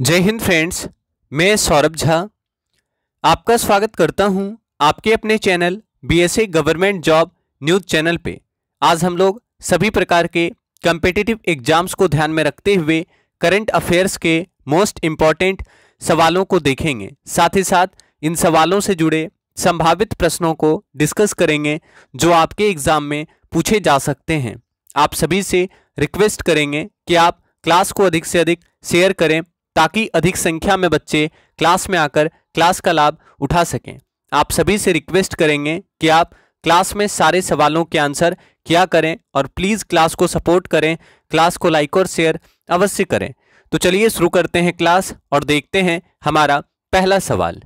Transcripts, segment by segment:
जय हिंद फ्रेंड्स मैं सौरभ झा आपका स्वागत करता हूं आपके अपने channel BSA government job news channel पे आज हम लोग सभी प्रकार के कम्पिटिटिव एग्जाम्स को ध्यान में रखते हुए करंट अफेयर्स के मोस्ट इम्पॉर्टेंट सवालों को देखेंगे साथ ही साथ इन सवालों से जुड़े संभावित प्रश्नों को डिस्कस करेंगे जो आपके एग्ज़ाम में पूछे जा सकते हैं आप सभी से रिक्वेस्ट करेंगे कि आप क्लास को अधिक से अधिक शेयर करें ताकि अधिक संख्या में बच्चे क्लास में आकर क्लास का लाभ उठा सकें आप सभी से रिक्वेस्ट करेंगे कि आप क्लास में सारे सवालों के आंसर किया करें और प्लीज़ क्लास को सपोर्ट करें क्लास को लाइक और शेयर अवश्य करें तो चलिए शुरू करते हैं क्लास और देखते हैं हमारा पहला सवाल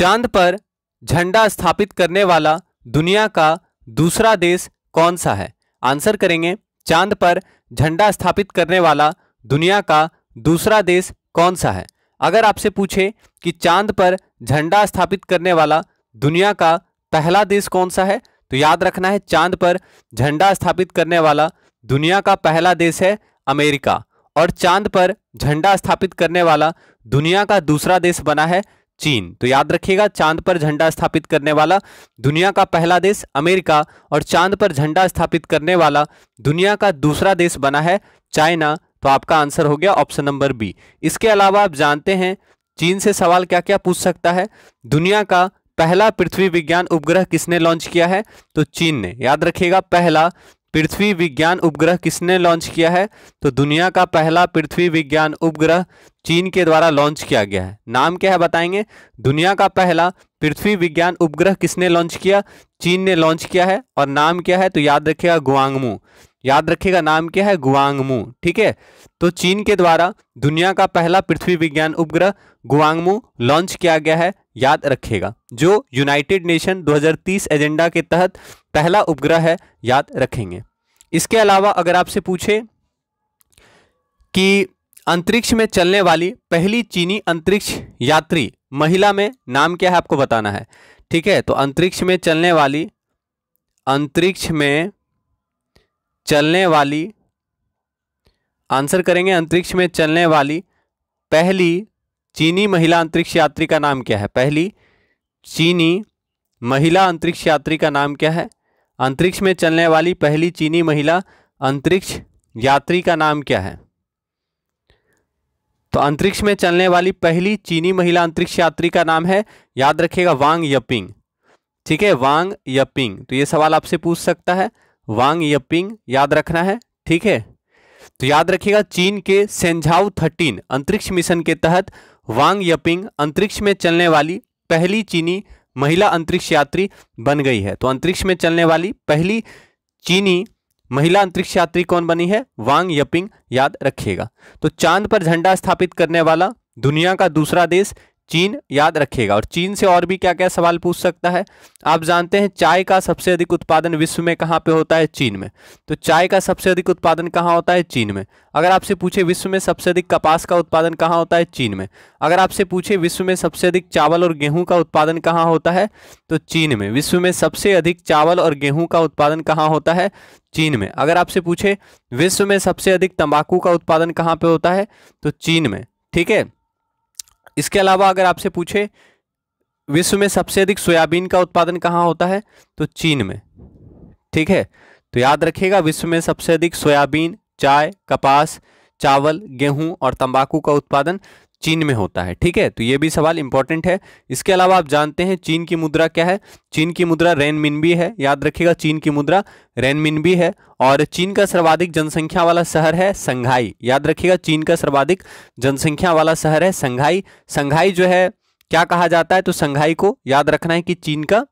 चांद पर झंडा स्थापित करने वाला दुनिया का दूसरा देश कौन सा है आंसर करेंगे चांद पर झंडा स्थापित करने वाला दुनिया का दूसरा देश कौन सा है अगर आपसे पूछे कि चांद पर झंडा स्थापित करने वाला दुनिया का पहला देश कौन सा है तो याद रखना है चांद पर झंडा स्थापित करने वाला दुनिया का पहला देश है अमेरिका और चांद पर झंडा स्थापित करने वाला दुनिया का दूसरा देश बना है चीन तो याद रखिएगा चांद पर झंडा स्थापित करने वाला दुनिया का पहला देश अमेरिका और चांद पर झंडा स्थापित करने वाला दुनिया का दूसरा देश बना है चाइना तो आपका आंसर हो गया ऑप्शन नंबर बी इसके अलावा आप जानते हैं चीन से सवाल क्या क्या पूछ सकता है दुनिया का पहला पृथ्वी विज्ञान उपग्रह किसने लॉन्च किया है तो चीन ने याद रखिएगा पहला पृथ्वी विज्ञान उपग्रह किसने लॉन्च किया है तो दुनिया का पहला पृथ्वी विज्ञान उपग्रह चीन के द्वारा लॉन्च किया गया है नाम क्या है बताएंगे दुनिया का पहला पृथ्वी विज्ञान उपग्रह किसने लॉन्च किया चीन ने लॉन्च किया है और नाम क्या है तो याद रखिएगा गुआंगमू याद रखिएगा नाम क्या है गुआंगमू ठीक है तो चीन के द्वारा दुनिया का पहला पृथ्वी विज्ञान उपग्रह गुआंगमू लॉन्च किया गया है याद रखिएगा जो यूनाइटेड नेशन 2030 एजेंडा के तहत पहला उपग्रह है याद रखेंगे इसके अलावा अगर आपसे पूछे कि अंतरिक्ष में चलने वाली पहली चीनी अंतरिक्ष यात्री महिला में नाम क्या है आपको बताना है ठीक है तो अंतरिक्ष में चलने वाली अंतरिक्ष में चलने वाली आंसर करेंगे अंतरिक्ष में चलने वाली पहली चीनी महिला अंतरिक्ष यात्री का नाम क्या है पहली चीनी महिला अंतरिक्ष यात्री का नाम क्या है अंतरिक्ष में चलने वाली पहली चीनी महिला अंतरिक्ष यात्री का नाम क्या है तो अंतरिक्ष में चलने वाली पहली चीनी महिला अंतरिक्ष यात्री का नाम है याद रखिएगा वांग यपिंग ठीक है वांग यपिंग तो ये सवाल आपसे पूछ सकता है वांग यपिंग याद रखना है ठीक है तो याद रखिएगा चीन के सेंझाउ थर्टीन अंतरिक्ष मिशन के तहत वांग यपिंग अंतरिक्ष में चलने वाली पहली चीनी महिला अंतरिक्ष यात्री बन गई है तो अंतरिक्ष में चलने वाली पहली चीनी महिला अंतरिक्ष यात्री कौन बनी है वांग यपिंग याद रखिएगा तो चांद पर झंडा स्थापित करने वाला दुनिया का दूसरा देश चीन याद रखिएगा और चीन से और भी क्या क्या सवाल पूछ सकता है आप जानते हैं चाय का सबसे अधिक उत्पादन विश्व में कहाँ पे होता है चीन में तो चाय का सबसे अधिक उत्पादन कहाँ होता है चीन में अगर आपसे पूछे विश्व में सबसे अधिक कपास का उत्पादन कहाँ होता है चीन में अगर आपसे पूछे विश्व में सबसे अधिक चावल और गेहूँ का उत्पादन कहाँ होता है तो चीन में विश्व में सबसे अधिक चावल और गेहूँ का उत्पादन कहाँ होता है चीन में अगर आपसे पूछे विश्व में सबसे अधिक तंबाकू का उत्पादन कहाँ पर होता है तो चीन में ठीक है इसके अलावा अगर आपसे पूछे विश्व में सबसे अधिक सोयाबीन का उत्पादन कहाँ होता है तो चीन में ठीक है तो याद रखिएगा विश्व में सबसे अधिक सोयाबीन चाय कपास चावल गेहूं और तंबाकू का उत्पादन चीन में होता है ठीक है तो ये भी सवाल इंपॉर्टेंट है इसके अलावा आप जानते हैं चीन की मुद्रा क्या है चीन की मुद्रा रेन भी है याद रखिएगा चीन की मुद्रा रेन भी है और चीन का सर्वाधिक जनसंख्या वाला शहर है संघाई याद रखिएगा चीन का सर्वाधिक जनसंख्या वाला शहर है संघाई संघाई जो है क्या कहा जाता है तो संघाई को याद रखना है कि चीन का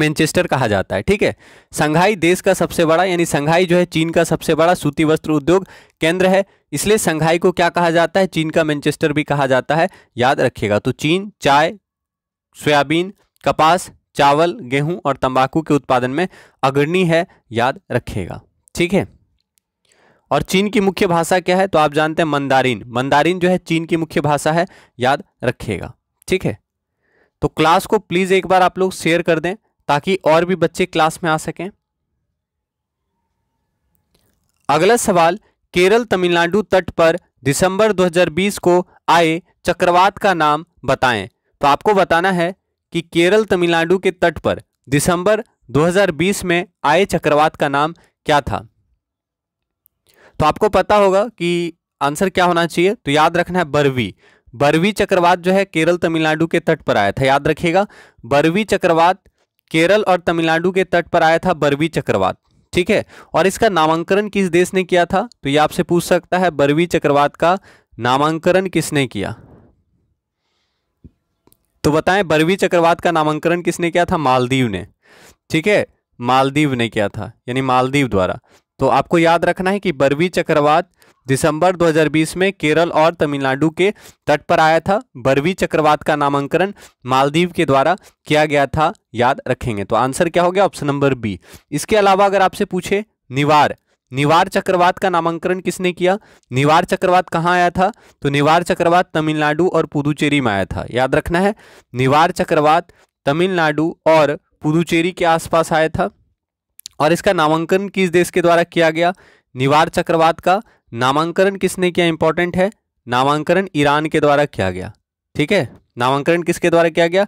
मैनचेस्टर कहा जाता है ठीक है संघाई देश का सबसे बड़ा यानी संघाई जो है चीन का सबसे बड़ा सूती वस्त्र उद्योग केंद्र है इसलिए संघाई को क्या कहा जाता है चीन का मैनचेस्टर भी कहा जाता है याद रखिएगा तो चीन चाय सोयाबीन कपास चावल गेहूं और तंबाकू के उत्पादन में अग्रणी है याद रखिएगा ठीक है और चीन की मुख्य भाषा क्या है तो आप जानते हैं मंदारिन मंदारिन जो है चीन की मुख्य भाषा है याद रखिएगा ठीक है तो क्लास को प्लीज़ एक बार आप लोग शेयर कर दें ताकि और भी बच्चे क्लास में आ सकें अगला सवाल केरल तमिलनाडु तट पर दिसंबर 2020 को आए चक्रवात का नाम बताएं तो आपको बताना है कि केरल तमिलनाडु के तट पर दिसंबर 2020 में आए चक्रवात का नाम क्या था तो आपको पता होगा कि आंसर क्या होना चाहिए तो याद रखना है बरवी बरवी चक्रवात जो है केरल तमिलनाडु के तट पर आया था याद रखिएगा बरवी चक्रवात केरल और तमिलनाडु के तट पर आया था बरवी चक्रवात ठीक है और इसका नामांकन किस देश ने किया था तो ये आपसे पूछ सकता है बरवी चक्रवात का नामांकन किसने किया तो बताएं बरवी चक्रवात का नामांकन किसने किया था मालदीव ने ठीक है मालदीव ने किया था यानी मालदीव द्वारा तो आपको याद रखना है कि बरवी चक्रवात दिसंबर 2020 में केरल और तमिलनाडु के तट पर आया था बरवी चक्रवात का नामांकन मालदीव के द्वारा किया गया था याद रखेंगे तो आंसर क्या हो गया ऑप्शन नंबर बी इसके अलावा अगर आपसे पूछे निवार निवार चक्रवात का नामांकन किसने किया निवार चक्रवात कहाँ आया था तो निवार चक्रवात तमिलनाडु और पुदुचेरी में आया था याद रखना है निवार चक्रवात तमिलनाडु और पुदुचेरी के आसपास आया था और इसका नामांकन किस देश के द्वारा किया गया निवार चक्रवात का नामांकन किसने किया इंपॉर्टेंट है नामांकन ईरान के द्वारा किया गया ठीक है नामांकन किसके द्वारा किया गया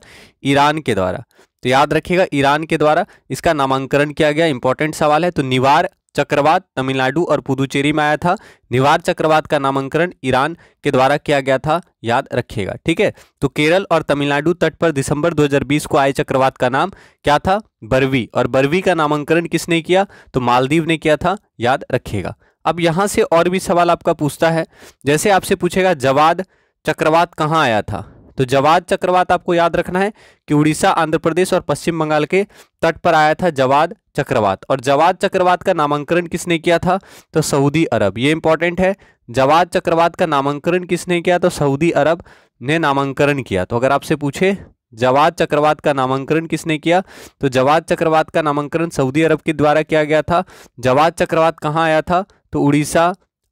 ईरान के द्वारा तो याद रखिएगा ईरान के द्वारा इसका नामांकन किया गया इंपॉर्टेंट सवाल है तो निवार चक्रवात तमिलनाडु और पुदुचेरी में आया था निवार चक्रवात का नामांकन ईरान के द्वारा किया गया था याद रखिएगा ठीक है तो केरल और तमिलनाडु तट पर दिसंबर 2020 को आए चक्रवात का नाम क्या था बरवी और बरवी का नामांकन किसने किया तो मालदीव ने किया था याद रखिएगा अब यहाँ से और भी सवाल आपका पूछता है जैसे आपसे पूछेगा जवाद चक्रवात कहाँ आया था तो जवाद चक्रवात आपको याद रखना है कि उड़ीसा आंध्र प्रदेश और पश्चिम बंगाल के तट पर आया था जवाद चक्रवात और जवाद चक्रवात का नामांकन किसने किया था तो सऊदी अरब ये इंपॉर्टेंट है जवाद चक्रवात का नामांकन किसने किया तो सऊदी अरब ने नामांकन किया तो अगर आपसे पूछे जवाद चक्रवात का नामांकन किसने किया तो जवाद चक्रवात का नामांकन सऊदी अरब के द्वारा किया गया था जवाद चक्रवात कहाँ आया था तो उड़ीसा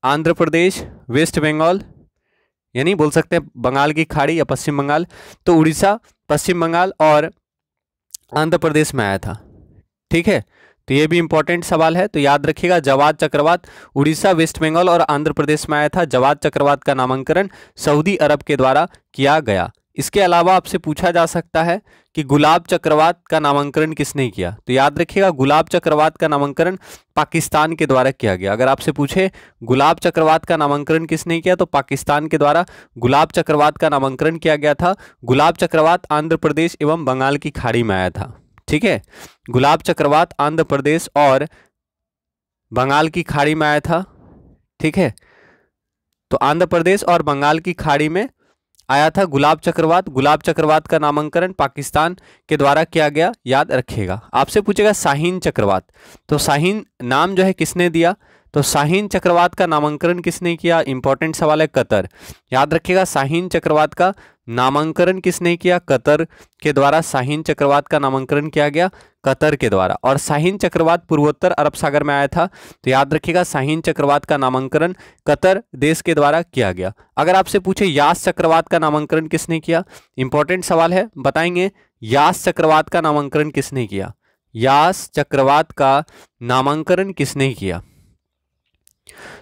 आंध्र प्रदेश वेस्ट बंगाल यानी बोल सकते हैं बंगाल की खाड़ी या पश्चिम बंगाल तो उड़ीसा पश्चिम बंगाल और आंध्र प्रदेश में आया था ठीक है तो ये भी इंपॉर्टेंट सवाल है तो याद रखिएगा जवाद चक्रवात उड़ीसा वेस्ट बंगाल और आंध्र प्रदेश में आया था जवाद चक्रवात का नामांकन सऊदी अरब के द्वारा किया गया इसके अलावा आपसे पूछा जा सकता है कि गुलाब चक्रवात का नामांकन किसने किया तो याद रखिएगा गुलाब चक्रवात का नामांकन पाकिस्तान के द्वारा किया गया अगर आपसे पूछे गुलाब चक्रवात का नामांकन किसने किया तो पाकिस्तान के द्वारा गुलाब चक्रवात का नामांकन किया गया था गुलाब चक्रवात आंध्र प्रदेश एवं बंगाल की खाड़ी में आया था ठीक है गुलाब चक्रवात आंध्र प्रदेश और बंगाल की खाड़ी में आया था ठीक है तो आंध्र प्रदेश और बंगाल की खाड़ी में आया था गुलाब चक्रवात गुलाब चक्रवात का नामांकन पाकिस्तान के द्वारा किया गया याद रखेगा आपसे पूछेगा शाहीन चक्रवात तो शाहीन नाम जो है किसने दिया तो शाहीन चक्रवात का नामांकन किसने किया इंपॉर्टेंट सवाल है कतर याद रखिएगा शाहीन चक्रवात का नामांकन किसने किया कतर के द्वारा शाहीन चक्रवात का नामांकन किया गया कतर के द्वारा और शाहीन चक्रवात पूर्वोत्तर अरब सागर में आया था तो याद रखिएगा शाहीन चक्रवात का नामांकन कतर देश के द्वारा किया गया अगर आपसे पूछे यास चक्रवात का नामांकन किसने किया इंपॉर्टेंट सवाल है बताएंगे यास चक्रवात का नामांकन किसने किया यास चक्रवात का नामांकन किसने किया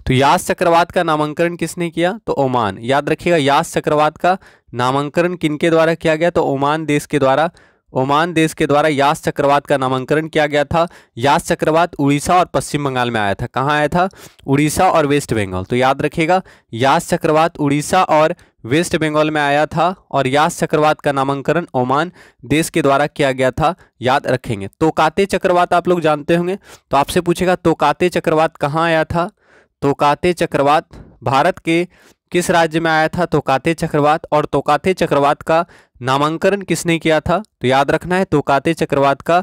तो यास चक्रवात का नामांकन किसने किया तो ओमान याद रखिएगा यास चक्रवात का नामांकन किनके द्वारा किया गया तो ओमान देश के द्वारा ओमान देश के द्वारा यास चक्रवात का नामांकन किया गया था यास चक्रवात उड़ीसा और पश्चिम बंगाल में आया था कहाँ आया था उड़ीसा और वेस्ट बंगाल तो याद रखिएगा यास चक्रवात उड़ीसा और वेस्ट बंगाल में आया था और यास चक्रवात का नामांकन ओमान देश के द्वारा किया गया था याद रखेंगे तोकाते चक्रवात आप लोग जानते होंगे तो आपसे पूछेगा तोकाते चक्रवात कहाँ आया था तोकाते चक्रवात भारत के किस राज्य में आया था तोकाते चक्रवात और तोकाते चक्रवात का नामांकन किसने किया था तो याद रखना है तोकाते चक्रवात का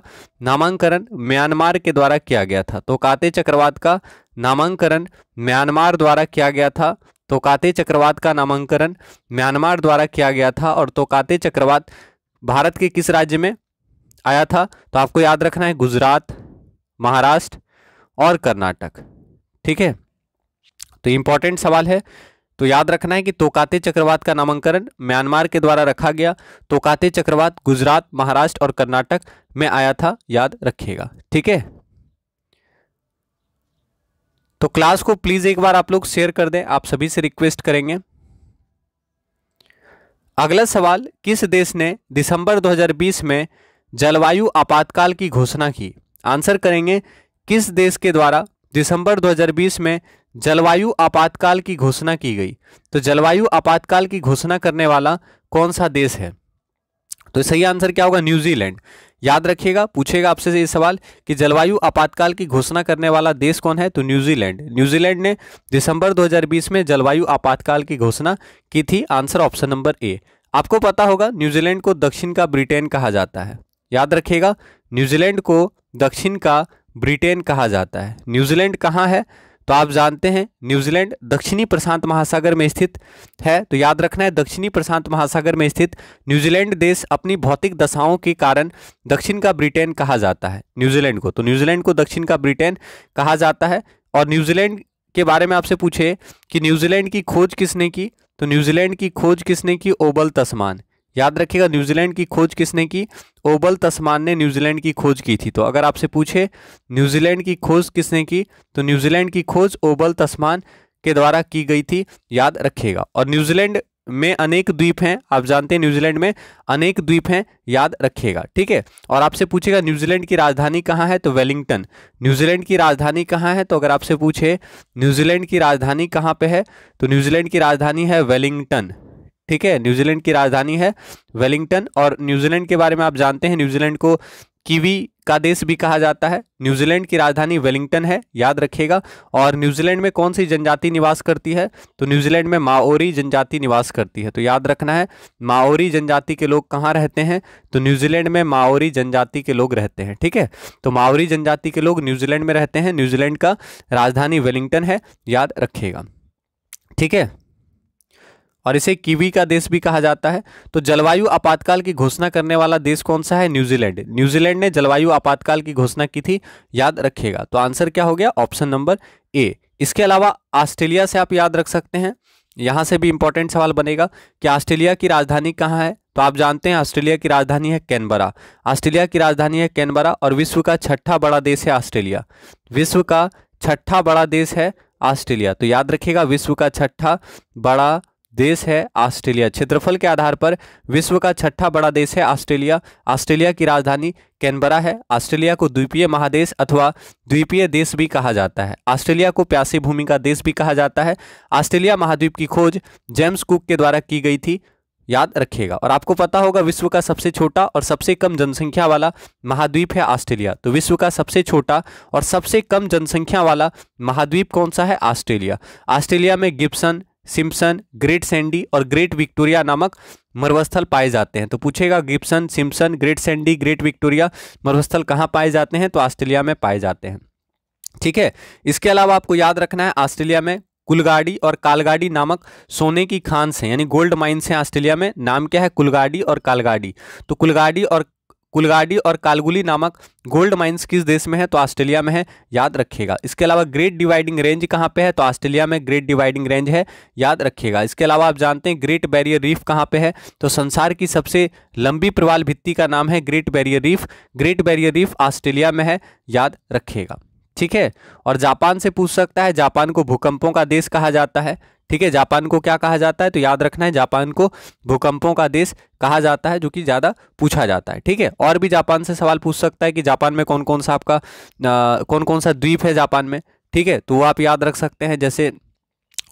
नामांकन म्यांमार के द्वारा किया गया था तोकाते चक्रवात का नामांकन म्यांमार द्वारा किया गया था तोकाते चक्रवात का नामांकन म्यांमार द्वारा किया गया था और तोकाते चक्रवात भारत के किस राज्य में आया था तो आपको याद रखना है गुजरात महाराष्ट्र और कर्नाटक ठीक है तो इंपॉर्टेंट सवाल है तो याद रखना है कि तोकाते चक्रवात का नामांकन म्यांमार के द्वारा रखा गया तोकाते चक्रवात गुजरात महाराष्ट्र और कर्नाटक में आया था याद रखिएगा ठीक है तो क्लास को प्लीज एक बार आप लोग शेयर कर दें आप सभी से रिक्वेस्ट करेंगे अगला सवाल किस देश ने दिसंबर 2020 में जलवायु आपातकाल की घोषणा की आंसर करेंगे किस देश के द्वारा दिसंबर 2020 में जलवायु आपातकाल की घोषणा की गई तो जलवायु आपातकाल की घोषणा करने वाला कौन सा देश है तो सही आंसर क्या होगा न्यूजीलैंड याद रखिएगा पूछेगा आपसे ये सवाल कि जलवायु आपातकाल की घोषणा करने वाला देश कौन है तो न्यूजीलैंड न्यूजीलैंड ने दिसंबर 2020 में जलवायु आपातकाल की घोषणा की थी आंसर ऑप्शन नंबर ए आपको पता होगा न्यूजीलैंड को दक्षिण का ब्रिटेन कहा जाता है याद रखिएगा न्यूजीलैंड को दक्षिण का ब्रिटेन कहा जाता है न्यूजीलैंड कहाँ है तो आप जानते हैं न्यूजीलैंड दक्षिणी प्रशांत महासागर में स्थित है तो याद रखना है दक्षिणी प्रशांत महासागर में स्थित न्यूजीलैंड देश अपनी भौतिक दशाओं के कारण दक्षिण का ब्रिटेन कहा जाता है न्यूजीलैंड को तो न्यूजीलैंड को दक्षिण का ब्रिटेन कहा जाता है और न्यूजीलैंड के बारे में आपसे पूछे कि न्यूजीलैंड की खोज किसने की तो न्यूजीलैंड की खोज किसने की ओबल तस्मान याद रखिएगा न्यूजीलैंड की खोज किसने की ओबल तस्मान ने न्यूजीलैंड की खोज की थी तो अगर आपसे पूछे न्यूजीलैंड की खोज किसने की तो न्यूजीलैंड की खोज ओबल तस्मान के द्वारा की गई थी याद रखिएगा और न्यूजीलैंड में अनेक द्वीप हैं आप जानते हैं न्यूजीलैंड में अनेक द्वीप हैं याद रखिएगा ठीक है और आपसे पूछेगा न्यूजीलैंड की राजधानी कहाँ है तो वेलिंगटन न्यूजीलैंड की राजधानी कहाँ है तो अगर आपसे पूछे न्यूजीलैंड की राजधानी कहाँ पे है तो न्यूजीलैंड की राजधानी है वेलिंगटन ठीक है न्यूजीलैंड की राजधानी है वेलिंगटन और न्यूजीलैंड के बारे में आप जानते हैं न्यूजीलैंड को कीवी का देश भी कहा जाता है न्यूजीलैंड की राजधानी वेलिंगटन है याद रखिएगा और न्यूजीलैंड में कौन सी जनजाति निवास करती है तो न्यूजीलैंड में माओरी जनजाति निवास करती है तो याद रखना है माओरी जनजाति के लोग कहाँ रहते हैं तो न्यूजीलैंड में माओरी जनजाति के लोग रहते हैं ठीक है तो माओरी जनजाति के लोग न्यूजीलैंड में रहते हैं न्यूजीलैंड का राजधानी वेलिंगटन है याद रखिएगा ठीक है और इसे कीवी का देश भी कहा जाता है तो जलवायु आपातकाल की घोषणा करने वाला देश कौन सा है न्यूजीलैंड न्यूजीलैंड ने जलवायु आपातकाल की घोषणा की थी याद रखिएगा तो आंसर क्या हो गया ऑप्शन नंबर ए इसके अलावा ऑस्ट्रेलिया से आप याद रख सकते हैं यहाँ से भी इंपॉर्टेंट सवाल बनेगा कि ऑस्ट्रेलिया की राजधानी कहाँ है तो आप जानते हैं ऑस्ट्रेलिया की राजधानी है कैनबरा ऑस्ट्रेलिया की राजधानी है कैनबरा और विश्व का छठा बड़ा देश है ऑस्ट्रेलिया विश्व का छठा बड़ा देश है ऑस्ट्रेलिया तो याद रखिएगा विश्व का छठा बड़ा देश है ऑस्ट्रेलिया क्षेत्रफल के आधार पर विश्व का छठा बड़ा देश है ऑस्ट्रेलिया ऑस्ट्रेलिया की राजधानी कैनबरा है ऑस्ट्रेलिया को द्वीपीय महादेश अथवा द्वीपीय देश भी कहा जाता है ऑस्ट्रेलिया को प्यासी भूमि का देश भी कहा जाता है ऑस्ट्रेलिया महाद्वीप की खोज जेम्स कुक के द्वारा की गई थी याद रखिएगा और आपको पता होगा विश्व का सबसे छोटा और सबसे कम जनसंख्या वाला महाद्वीप है ऑस्ट्रेलिया तो विश्व का सबसे छोटा और सबसे कम जनसंख्या वाला महाद्वीप कौन सा है ऑस्ट्रेलिया ऑस्ट्रेलिया में गिप्सन सिम्पसन ग्रेट सैंडी और ग्रेट विक्टोरिया नामक मरुस्थल पाए जाते हैं तो पूछेगा Gibson Simpson Great Sandy Great Victoria मरुस्थल कहाँ पाए जाते हैं तो ऑस्ट्रेलिया में पाए जाते हैं ठीक है इसके अलावा आपको याद रखना है ऑस्ट्रेलिया में कुलगाड़ी और कालगाड़ी नामक सोने की खान से यानी गोल्ड माइन्स हैं ऑस्ट्रेलिया में नाम क्या है कुलगाड़ी और कालगाड़ी तो कुलगाड़ी और कुलगाडी और कालगुली नामक गोल्ड माइंस किस देश में है तो ऑस्ट्रेलिया में है याद रखिएगा इसके अलावा ग्रेट डिवाइडिंग रेंज कहाँ पे है तो ऑस्ट्रेलिया में ग्रेट डिवाइडिंग रेंज है याद रखिएगा इसके अलावा आप जानते हैं ग्रेट बैरियर रीफ कहाँ पे है तो संसार की सबसे लंबी प्रवाल भित्ती का नाम है Great Barrier Reef Great Barrier Reef Australia में है याद रखिएगा ठीक है और जापान से पूछ सकता है जापान को भूकंपों का देश कहा जाता है ठीक है जापान को क्या कहा जाता है तो याद रखना है जापान को भूकंपों का देश कहा जाता है जो कि ज़्यादा पूछा जाता है ठीक है और भी जापान से सवाल पूछ सकता है कि जापान में कौन कौन सा आपका आ, कौन कौन सा द्वीप है जापान में ठीक है तो वो आप याद रख सकते हैं जैसे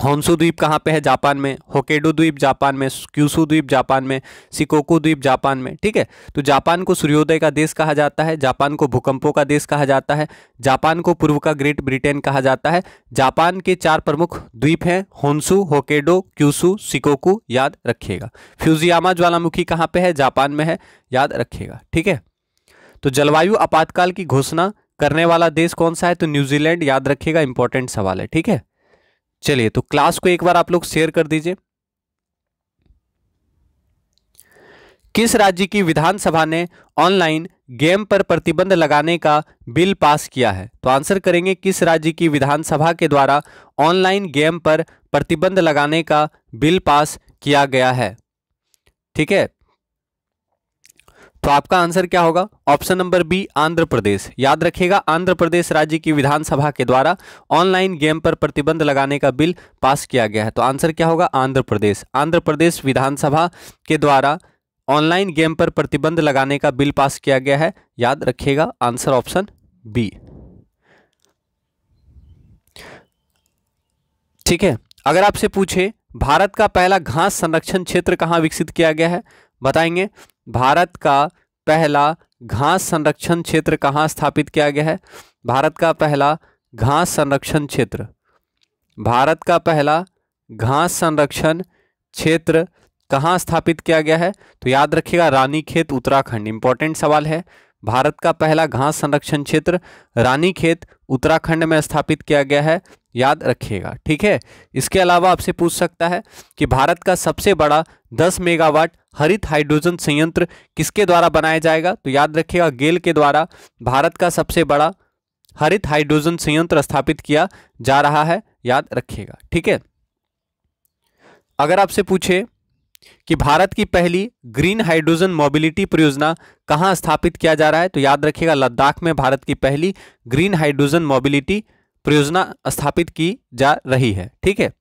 होन्सु द्वीप कहाँ पे है जापान में होकेडो द्वीप जापान में क्यूसू द्वीप जापान में सिकोकू द्वीप जापान में ठीक है तो जापान को सूर्योदय का देश कहा जाता है जापान को भूकंपों का देश कहा जाता है जापान को पूर्व का ग्रेट ब्रिटेन कहा जाता है जापान के चार प्रमुख द्वीप हैं होन्सु होकेडो क्यूसू सिकोकू याद रखिएगा फ्यूजियामा ज्वालामुखी कहाँ पर है जापान में है याद रखिएगा ठीक है तो जलवायु आपातकाल की घोषणा करने वाला देश कौन सा है तो न्यूजीलैंड याद रखिएगा इंपॉर्टेंट सवाल है ठीक है चलिए तो क्लास को एक बार आप लोग शेयर कर दीजिए किस राज्य की विधानसभा ने ऑनलाइन गेम पर प्रतिबंध लगाने का बिल पास किया है तो आंसर करेंगे किस राज्य की विधानसभा के द्वारा ऑनलाइन गेम पर प्रतिबंध लगाने का बिल पास किया गया है ठीक है तो आपका आंसर क्या होगा option number B Andhra Pradesh याद रखिएगा आंध्र प्रदेश राज्य की विधानसभा के द्वारा ऑनलाइन गेम पर प्रतिबंध लगाने का बिल पास किया गया है तो आंसर क्या होगा आंध्र प्रदेश आंध्र प्रदेश विधानसभा के द्वारा ऑनलाइन गेम पर प्रतिबंध लगाने का बिल पास किया गया है याद रखिएगा आंसर ऑप्शन बी ठीक है अगर आपसे पूछे भारत का पहला घास संरक्षण क्षेत्र कहाँ विकसित किया गया है बताएंगे भारत का पहला घास संरक्षण क्षेत्र कहाँ स्थापित किया गया है भारत का पहला घास संरक्षण क्षेत्र भारत का पहला घास संरक्षण क्षेत्र कहाँ स्थापित किया गया है तो याद रखिएगा रानीखेत उत्तराखंड इंपॉर्टेंट सवाल है भारत का पहला घास संरक्षण क्षेत्र रानीखेत उत्तराखंड में स्थापित किया गया है याद रखिएगा ठीक है इसके अलावा आपसे पूछ सकता है कि भारत का सबसे बड़ा 10 मेगावाट हरित हाइड्रोजन संयंत्र किसके द्वारा बनाया जाएगा तो याद रखिएगा गेल के द्वारा भारत का सबसे बड़ा हरित हाइड्रोजन संयंत्र स्थापित किया जा रहा है याद रखिएगा ठीक है अगर आपसे पूछे कि भारत की पहली ग्रीन हाइड्रोजन मोबिलिटी परियोजना कहां स्थापित किया जा रहा है तो याद रखिएगा लद्दाख में भारत की पहली ग्रीन हाइड्रोजन मोबिलिटी परियोजना स्थापित की जा रही है ठीक है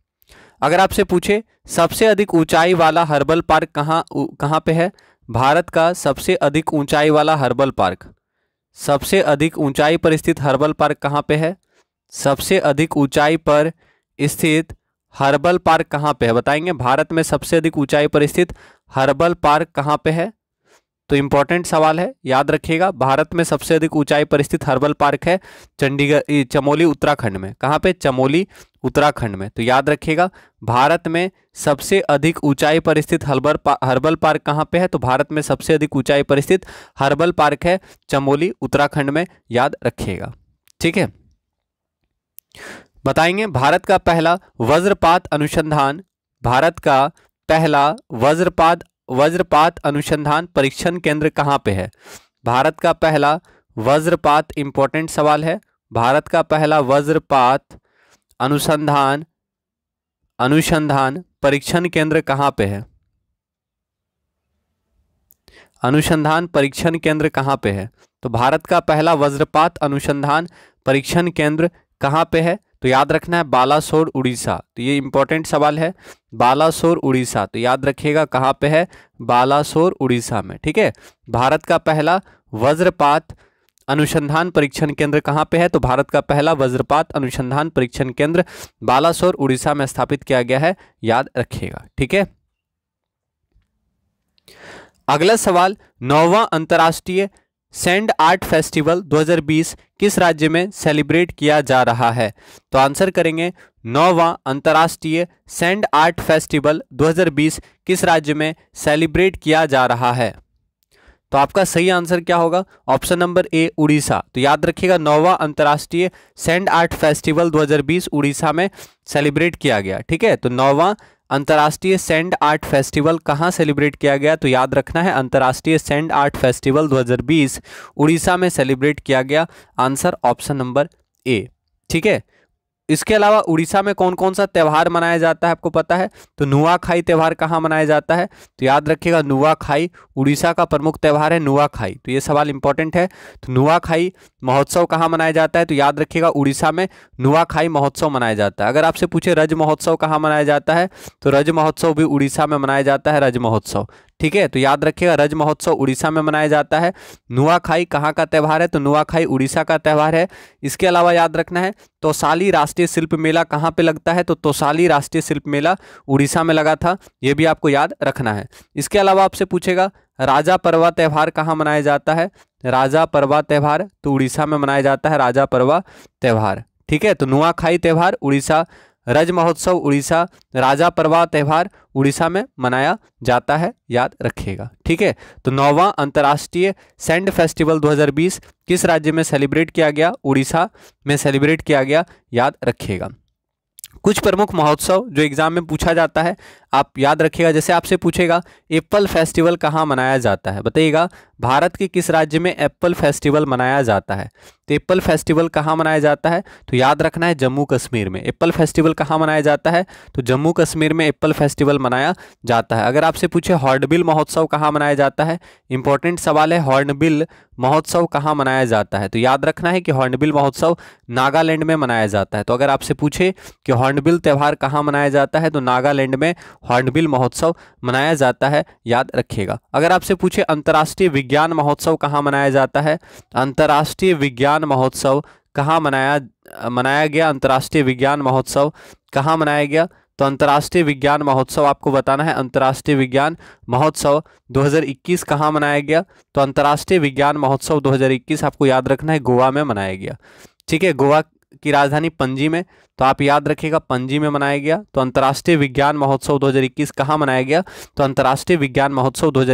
अगर आपसे पूछे सबसे अधिक ऊंचाई वाला हर्बल पार्क कहाँ कहाँ पे है भारत का सबसे अधिक ऊंचाई वाला हर्बल पार्क सबसे अधिक ऊंचाई पर स्थित हर्बल पार्क कहाँ पे है सबसे अधिक ऊंचाई पर स्थित हर्बल पार्क कहाँ पे है बताएंगे भारत में सबसे अधिक ऊंचाई पर स्थित हर्बल पार्क कहाँ पे है तो इम्पॉर्टेंट सवाल है याद रखिएगा भारत में सबसे अधिक ऊंचाई पर स्थित हर्बल पार्क है चंडीगढ़ चमोली उत्तराखंड में कहाँ पे चमोली उत्तराखंड में तो याद रखिएगा भारत में सबसे अधिक ऊंचाई पर स्थित हर्बल हर्बल पार्क कहाँ पे है तो भारत में सबसे अधिक ऊंचाई पर स्थित हर्बल पार्क है चमोली उत्तराखंड में याद रखिएगा ठीक है बताएंगे भारत का पहला वज्रपात अनुसंधान भारत का पहला वज्रपात वज्रपात अनुसंधान परीक्षण केंद्र कहाँ पे है भारत का पहला वज्रपात इम्पोर्टेंट सवाल है भारत का पहला वज्रपात अनुसंधान अनुसंधान परीक्षण केंद्र कहाँ पे है अनुसंधान परीक्षण केंद्र कहाँ पे है तो भारत का पहला वज्रपात अनुसंधान परीक्षण केंद्र कहाँ पे है तो याद रखना है बालासोर उड़ीसा तो ये इंपॉर्टेंट सवाल है बालासोर उड़ीसा तो याद रखिएगा कहाँ पे है बालासोर उड़ीसा में ठीक है भारत का पहला वज्रपात अनुसंधान परीक्षण केंद्र कहाँ पे है तो भारत का पहला वज्रपात अनुसंधान परीक्षण केंद्र बालासोर उड़ीसा में स्थापित किया गया है याद रखिएगा ठीक है अगला सवाल नौवा अंतर्राष्ट्रीय सेंड आर्ट फेस्टिवल 2020 किस राज्य में सेलिब्रेट किया जा रहा है तो आंसर करेंगे नौवा अंतर्राष्ट्रीय सेंड आर्ट फेस्टिवल 2020 किस राज्य में सेलिब्रेट किया जा रहा है तो आपका सही आंसर क्या होगा ऑप्शन नंबर ए उड़ीसा तो याद रखिएगा नौवा अंतर्राष्ट्रीय सेंड आर्ट फेस्टिवल 2020 उड़ीसा में सेलिब्रेट किया गया ठीक है तो नौवा अंतर्राष्ट्रीय सेंड आर्ट फेस्टिवल कहाँ सेलिब्रेट किया गया तो याद रखना है अंतर्राष्ट्रीय सेंड आर्ट फेस्टिवल 2020 उड़ीसा में सेलिब्रेट किया गया आंसर ऑप्शन नंबर ए ठीक है इसके अलावा उड़ीसा में कौन कौन सा त्यौहार मनाया जाता है आपको पता है तो नुआखाई त्यौहार कहाँ मनाया जाता है तो याद रखिएगा नुआखाई उड़ीसा का प्रमुख त्यौहार है नुआखाई तो ये सवाल इंपॉर्टेंट है तो नुआखाई महोत्सव कहाँ मनाया जाता है तो याद रखिएगा उड़ीसा में नुआखाई महोत्सव मनाया जाता है अगर आपसे पूछे रज महोत्सव कहाँ मनाया जाता है तो रज महोत्सव भी उड़ीसा में मनाया जाता है रज महोत्सव ठीक है तो याद रखिएगा रज महोत्सव उड़ीसा में मनाया जाता है नुआखाई कहाँ का त्यौहार है तो नुआखाई उड़ीसा का त्यौहार है इसके अलावा याद रखना है तोसाली राष्ट्रीय शिल्प मेला कहाँ पे लगता है तो तोसाली राष्ट्रीय शिल्प मेला उड़ीसा में लगा था ये भी आपको याद रखना है इसके अलावा आपसे पूछेगा राजा परवा त्यौहार कहाँ मनाया जाता है राजा परवा त्यौहार तो उड़ीसा में मनाया जाता है राजा परवा त्यौहार ठीक है तो नुआखाई त्यौहार उड़ीसा रज महोत्सव उड़ीसा राजा परवा त्यौहार उड़ीसा में मनाया जाता है याद रखिएगा ठीक है तो नौवां अंतर्राष्ट्रीय सेंड फेस्टिवल 2020 किस राज्य में सेलिब्रेट किया गया उड़ीसा में सेलिब्रेट किया गया याद रखिएगा कुछ प्रमुख महोत्सव जो एग्ज़ाम में पूछा जाता है आप याद रखिएगा जैसे आपसे पूछेगा एप्पल फेस्टिवल कहाँ मनाया जाता है बताइएगा भारत के किस राज्य में एप्पल फेस्टिवल मनाया जाता है तो एप्पल फेस्टिवल कहाँ मनाया जाता है तो याद रखना है जम्मू कश्मीर में एप्पल फेस्टिवल कहाँ मनाया जाता है तो जम्मू कश्मीर में एप्पल फेस्टिवल मनाया जाता है अगर आपसे पूछे हॉर्नबिल महोत्सव कहाँ मनाया जाता है इंपॉर्टेंट सवाल है हॉर्नबिल महोत्सव कहाँ मनाया जाता है तो याद रखना है कि हॉर्नबिल महोत्सव नागालैंड में मनाया जाता है तो अगर आपसे पूछे कि हॉर्नबिल त्यौहार कहाँ मनाया जाता है तो नागालैंड में हॉर्नबिल महोत्सव मनाया जाता है याद रखिएगा अगर आपसे पूछे अंतर्राष्ट्रीय विज्ञान महोत्सव कहाँ मनाया जाता है तो अंतर्राष्ट्रीय विज्ञान विज्ञान महोत्सव कहाँ मनाया मनाया गया अंतर्राष्ट्रीय विज्ञान महोत्सव कहाँ मनाया गया तो अंतर्राष्ट्रीय विज्ञान महोत्सव आपको बताना है अंतर्राष्ट्रीय विज्ञान महोत्सव 2021 कहाँ मनाया गया तो अंतर्राष्ट्रीय विज्ञान महोत्सव 2021 आपको याद रखना है गोवा में मनाया गया ठीक है गोवा की राजधानी पंजी में तो आप याद रखिएगा पंजी में मनाया गया तो अंतर्राष्ट्रीय विज्ञान महोत्सव 2021 कहाँ मनाया गया तो अंतर्राष्ट्रीय विज्ञान महोत्सव दो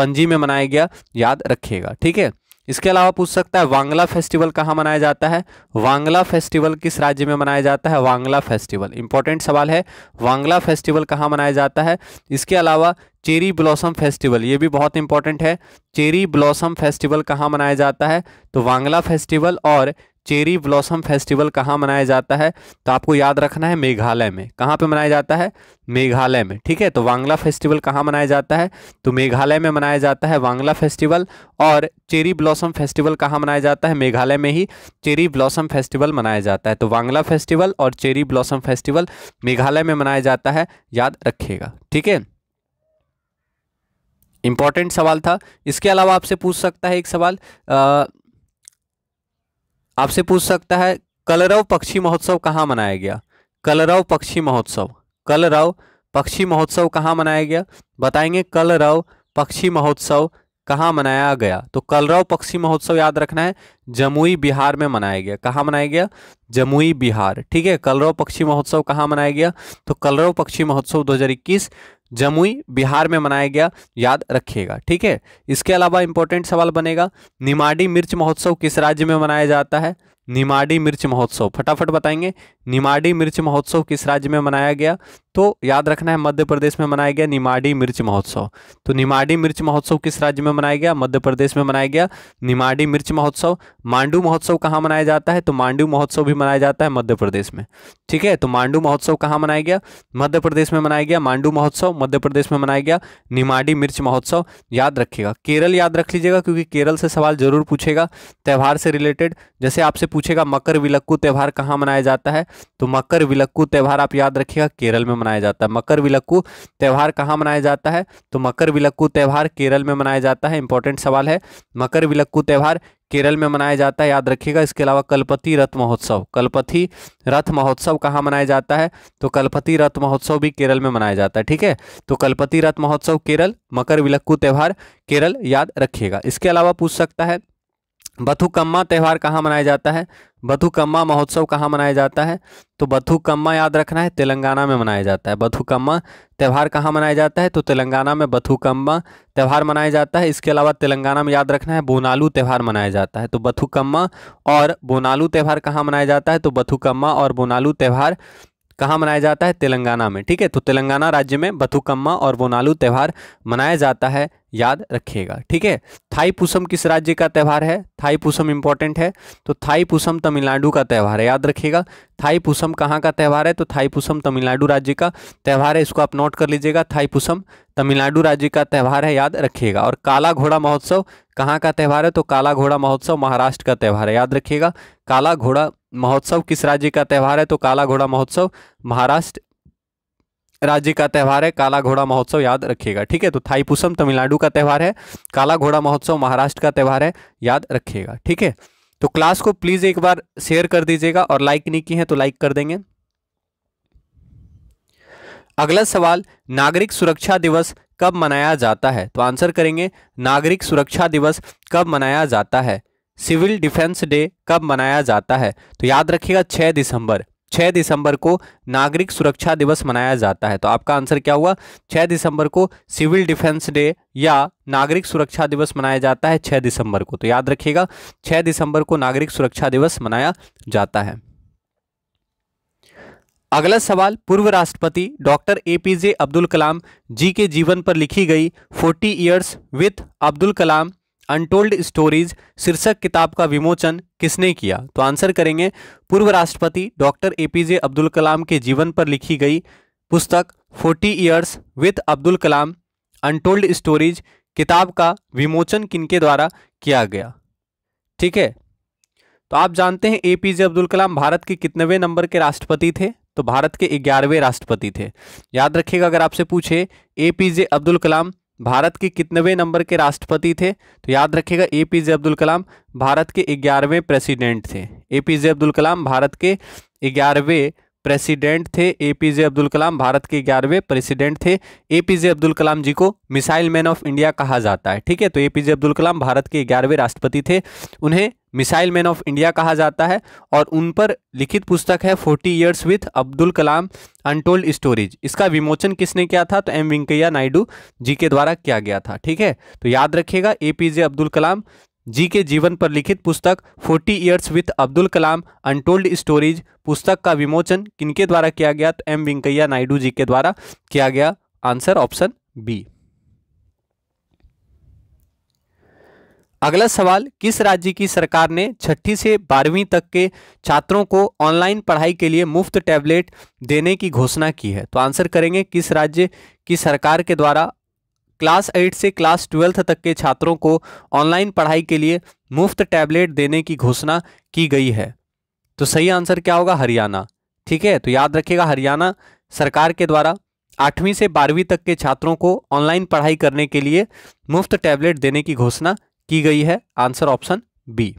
पंजी में मनाया गया याद रखिएगा ठीक है इसके अलावा पूछ सकता है वांगला फेस्टिवल कहाँ मनाया जाता है वांगला फेस्टिवल किस राज्य में मनाया जाता है वांगला फेस्टिवल इंपॉर्टेंट सवाल है वांगला फेस्टिवल कहाँ मनाया जाता है इसके अलावा चेरी ब्लॉसम फेस्टिवल ये भी बहुत इंपॉर्टेंट है चेरी ब्लॉसम फेस्टिवल कहाँ मनाया जाता है तो वांगला फेस्टिवल और चेरी ब्लॉसम फेस्टिवल कहाँ मनाया जाता है तो आपको याद रखना है मेघालय में कहाँ पे मनाया जाता है मेघालय में ठीक है तो वांगला फेस्टिवल कहाँ मनाया जाता है तो मेघालय में मनाया जाता है वांगला फेस्टिवल और चेरी ब्लॉसम फेस्टिवल कहाँ मनाया जाता है मेघालय में ही चेरी ब्लॉसम फेस्टिवल मनाया जाता है तो वांगला फेस्टिवल और चेरी ब्लॉसम फेस्टिवल मेघालय में मनाया जाता है याद रखिएगा ठीक है इंपॉर्टेंट सवाल था इसके अलावा आपसे पूछ सकता है एक सवाल आ, आपसे पूछ सकता है कलरव पक्षी महोत्सव कहाँ मनाया गया कलरव पक्षी महोत्सव कलरव पक्षी महोत्सव कहाँ मनाया गया बताएंगे कलरव पक्षी महोत्सव कहाँ मनाया गया तो कलरव पक्षी महोत्सव याद रखना है जमुई बिहार में मनाया गया कहाँ मनाया गया जमुई बिहार ठीक है कलरव पक्षी महोत्सव कहाँ मनाया गया तो कलरव पक्षी महोत्सव 2021 जमुई बिहार में मनाया गया याद रखिएगा ठीक है इसके अलावा इंपॉर्टेंट सवाल बनेगा निमाडी मिर्च महोत्सव किस राज्य में मनाया जाता है निमाडी मिर्च महोत्सव फटाफट बताएंगे निमाडी मिर्च महोत्सव किस राज्य में मनाया गया तो याद रखना है मध्य प्रदेश में मनाया गया निमाडी मिर्च महोत्सव तो निमाडी मिर्च महोत्सव किस राज्य में मनाया गया मध्य प्रदेश में मनाया गया निमाडी मिर्च महोत्सव मांडू महोत्सव कहाँ मनाया जाता है तो मांडू महोत्सव भी मनाया जाता है मध्य प्रदेश में ठीक है तो मांडू महोत्सव कहाँ मनाया गया मध्य प्रदेश में मनाया गया मांडू महोत्सव मध्य प्रदेश में मनाया गया निमाडी मिर्च महोत्सव याद रखिएगा केरल याद रख लीजिएगा क्योंकि केरल से सवाल जरूर पूछेगा त्यौहार से रिलेटेड जैसे आपसे पूछेगा मकर विलक्कू त्यौहार कहाँ मनाया जाता है तो मकर विलक्कू त्यौहार आप याद रखिएगा केरल में मनाया जाता है मकर विलक्कू त्यौहार कहाँ मनाया जाता है तो मकर विलक्कू त्यौहार केरल में मनाया जाता है इंपॉर्टेंट सवाल है मकर विलक्कू त्यौहार केरल में मनाया जाता है याद रखिएगा इसके अलावा कलपति रथ महोत्सव कलपति रथ महोत्सव कहाँ मनाया जाता है तो कलपति रथ महोत्सव भी केरल में मनाया जाता है ठीक है तो कलपति रथ महोत्सव केरल मकर विलक्कू त्यौहार केरल याद रखिएगा इसके अलावा पूछ सकता है बथुकम्मा त्यौहार कहाँ मनाया जाता है बथुकम्मा महोत्सव कहाँ मनाया जाता है तो बथुकम्मा याद रखना है तेलंगाना में मनाया जाता है बथुकम्मा त्यौहार कहाँ मनाया जाता है तो तेलंगाना में बथुकम्मा त्यौहार मनाया जाता है इसके अलावा तेलंगाना में याद रखना है बोनालू त्यौहार मनाया जाता है तो बथुकम्मा और बोनालू त्यौहार कहाँ मनाया जाता है तो बथुकम्मा और बोनालू त्यौहार कहाँ मनाया जाता है तेलंगाना में ठीक है तो तेलंगाना राज्य में बथुकम्मा और वोनालू त्यौहार मनाया जाता है याद रखिएगा ठीक है थाई पुसम किस राज्य का त्यौहार है थाई पुसम इंपॉर्टेंट है तो थाई पुसम तमिलनाडु का त्यौहार है याद रखिएगा थाई पुसम कहाँ का त्यौहार है तो थाई पुसम तमिलनाडु राज्य का त्यौहार है इसको आप नोट कर लीजिएगा थाई पुसम तमिलनाडु राज्य का त्यौहार है याद रखिएगा और काला घोड़ा महोत्सव कहाँ का त्यौहार है तो काला घोड़ा महोत्सव महाराष्ट्र का त्यौहार है याद रखिएगा काला घोड़ा महोत्सव किस राज्य का त्यौहार है तो काला घोड़ा महोत्सव महाराष्ट्र राज्य का त्यौहार है काला घोड़ा महोत्सव याद रखिएगा ठीक है तो थाईपुसम तमिलनाडु का त्यौहार है काला घोड़ा महोत्सव महाराष्ट्र का त्यौहार है याद रखिएगा ठीक है तो क्लास को प्लीज़ एक बार शेयर कर दीजिएगा और लाइक नहीं की है तो लाइक कर देंगे अगला सवाल नागरिक सुरक्षा दिवस कब मनाया जाता है तो आंसर करेंगे नागरिक सुरक्षा दिवस कब मनाया जाता है सिविल डिफेंस डे कब मनाया जाता है तो याद रखिएगा छह दिसंबर छह दिसंबर को नागरिक सुरक्षा दिवस मनाया जाता है तो आपका आंसर क्या हुआ छह दिसंबर को सिविल डिफेंस डे या नागरिक सुरक्षा दिवस मनाया जाता है छह दिसंबर को तो याद रखिएगा छह दिसंबर को नागरिक सुरक्षा दिवस मनाया जाता है अगला सवाल पूर्व राष्ट्रपति doctor A P J Abdul Kalam ji के जीवन पर लिखी गई forty years with Abdul Kalam untold stories शीर्षक किताब का विमोचन किसने किया तो आंसर करेंगे पूर्व राष्ट्रपति डॉक्टर एपीजे अब्दुल कलाम के जीवन पर लिखी गई पुस्तक forty years with Abdul Kalam untold stories किताब का विमोचन किनके द्वारा किया गया ठीक है तो आप जानते हैं A P J Abdul Kalam Bharat के कितनेवे नंबर के राष्ट्रपति थे तो भारत के ग्यारहवें राष्ट्रपति थे याद रखिएगा अगर आपसे पूछे A P J Abdul Kalam Bharat के कितनेवे नंबर के राष्ट्रपति थे तो याद रखिएगा A P J Abdul Kalam Bharat के ग्यारहवें प्रेसिडेंट थे A P J Abdul Kalam Bharat के ग्यारहवें प्रेसिडेंट थे एपीजे अब्दुल कलाम भारत के ग्यारहवें प्रेसिडेंट थे एपीजे अब्दुल कलाम जी को मिसाइल मैन ऑफ इंडिया कहा जाता है ठीक है तो एपीजे अब्दुल कलाम भारत के ग्यारहवें राष्ट्रपति थे उन्हें मिसाइल मैन ऑफ इंडिया कहा जाता है और उन पर लिखित पुस्तक है forty years with Abdul Kalam untold stories इसका विमोचन किसने किया था तो एम वेंकैया नायडू जी के द्वारा किया गया था ठीक है तो याद रखिएगा एपीजे अब्दुल कलाम जी के जीवन पर लिखित पुस्तक 40 years with Abdul Kalam untold stories पुस्तक का विमोचन किनके द्वारा किया गया तो एम वेंकैया नायडू जी के द्वारा किया गया आंसर ऑप्शन बी अगला सवाल किस राज्य की सरकार ने छठी से बारहवीं तक के छात्रों को ऑनलाइन पढ़ाई के लिए मुफ्त टैबलेट देने की घोषणा की है तो आंसर करेंगे किस राज्य की सरकार के द्वारा क्लास एट से क्लास ट्वेल्थ तक के छात्रों को ऑनलाइन पढ़ाई के लिए मुफ्त टैबलेट देने की घोषणा की गई है तो सही आंसर क्या होगा हरियाणा ठीक है तो याद रखिएगा हरियाणा सरकार के द्वारा आठवीं से बारहवीं तक के छात्रों को ऑनलाइन पढ़ाई करने के लिए मुफ्त टैबलेट देने की घोषणा की गई है आंसर ऑप्शन बी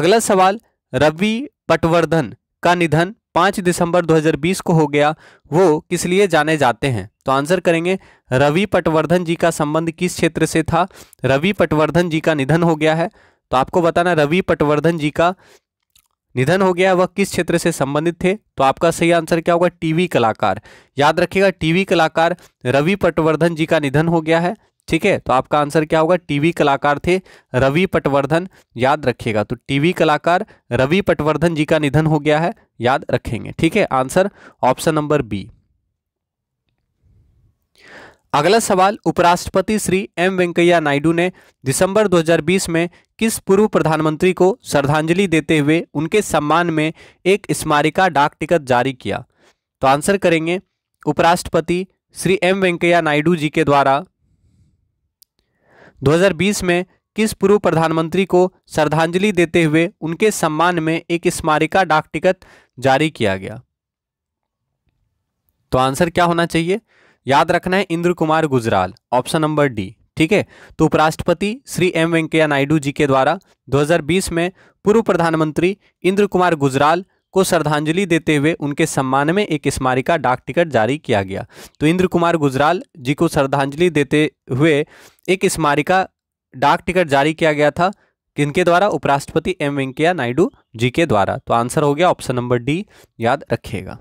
अगला सवाल रवि पटवर्धन का निधन पाँच दिसंबर 2020 को हो गया वो किस लिए जाने जाते हैं तो आंसर करेंगे रवि पटवर्धन जी का संबंध किस क्षेत्र से था रवि पटवर्धन जी का निधन हो गया है तो आपको बताना रवि पटवर्धन जी का निधन हो गया वह किस क्षेत्र से संबंधित थे तो आपका सही आंसर क्या होगा टीवी कलाकार याद रखिएगा टीवी कलाकार रवि पटवर्धन जी का निधन हो गया है ठीक है तो आपका आंसर क्या होगा टीवी कलाकार थे रवि पटवर्धन याद रखिएगा तो टीवी कलाकार रवि पटवर्धन जी का निधन हो गया है याद रखेंगे ठीक है आंसर ऑप्शन नंबर बी अगला सवाल उपराष्ट्रपति श्री एम वेंकैया नायडू ने दिसंबर 2020 में किस पूर्व प्रधानमंत्री को श्रद्धांजलि देते हुए उनके सम्मान में एक स्मारिका डाक टिकट जारी किया तो आंसर करेंगे उपराष्ट्रपति श्री एम वेंकैया नायडू जी के द्वारा 2020 में किस पूर्व प्रधानमंत्री को श्रद्धांजलि देते हुए उनके सम्मान में एक स्मारिका डाक टिकट जारी किया गया तो आंसर क्या होना चाहिए याद रखना है Inder Kumar Gujral option number D ठीक है तो उपराष्ट्रपति श्री एम वेंकैया नायडू जी के द्वारा 2020 में पूर्व प्रधानमंत्री इंद्र कुमार गुजराल को श्रद्धांजलि देते हुए उनके सम्मान में एक स्मारिका डाक टिकट जारी किया गया तो इंद्र कुमार गुजराल जी को श्रद्धांजलि देते हुए एक स्मारिका डाक टिकट जारी किया गया था किनके द्वारा उपराष्ट्रपति एम वेंकैया नायडू जी के द्वारा तो आंसर हो गया ऑप्शन नंबर डी याद रखिएगा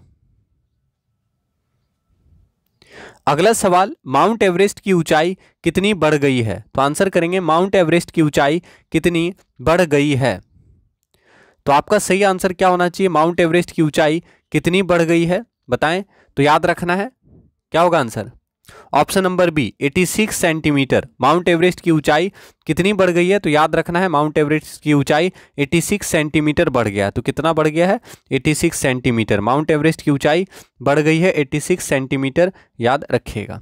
अगला सवाल माउंट एवरेस्ट की ऊंचाई कितनी बढ़ गई है तो आंसर करेंगे माउंट एवरेस्ट की ऊंचाई कितनी बढ़ गई है तो आपका सही आंसर क्या होना चाहिए माउंट एवरेस्ट की ऊंचाई कितनी बढ़ गई है बताएं तो याद रखना है क्या होगा answer option number B 86 centimetre Mount Everest की ऊंचाई कितनी बढ़ गई है तो याद रखना है माउंट एवरेस्ट की ऊंचाई 86 सेंटीमीटर बढ़ गया तो कितना बढ़ गया है 86 सेंटीमीटर माउंट एवरेस्ट की ऊंचाई बढ़ गई है 86 सेंटीमीटर याद रखिएगा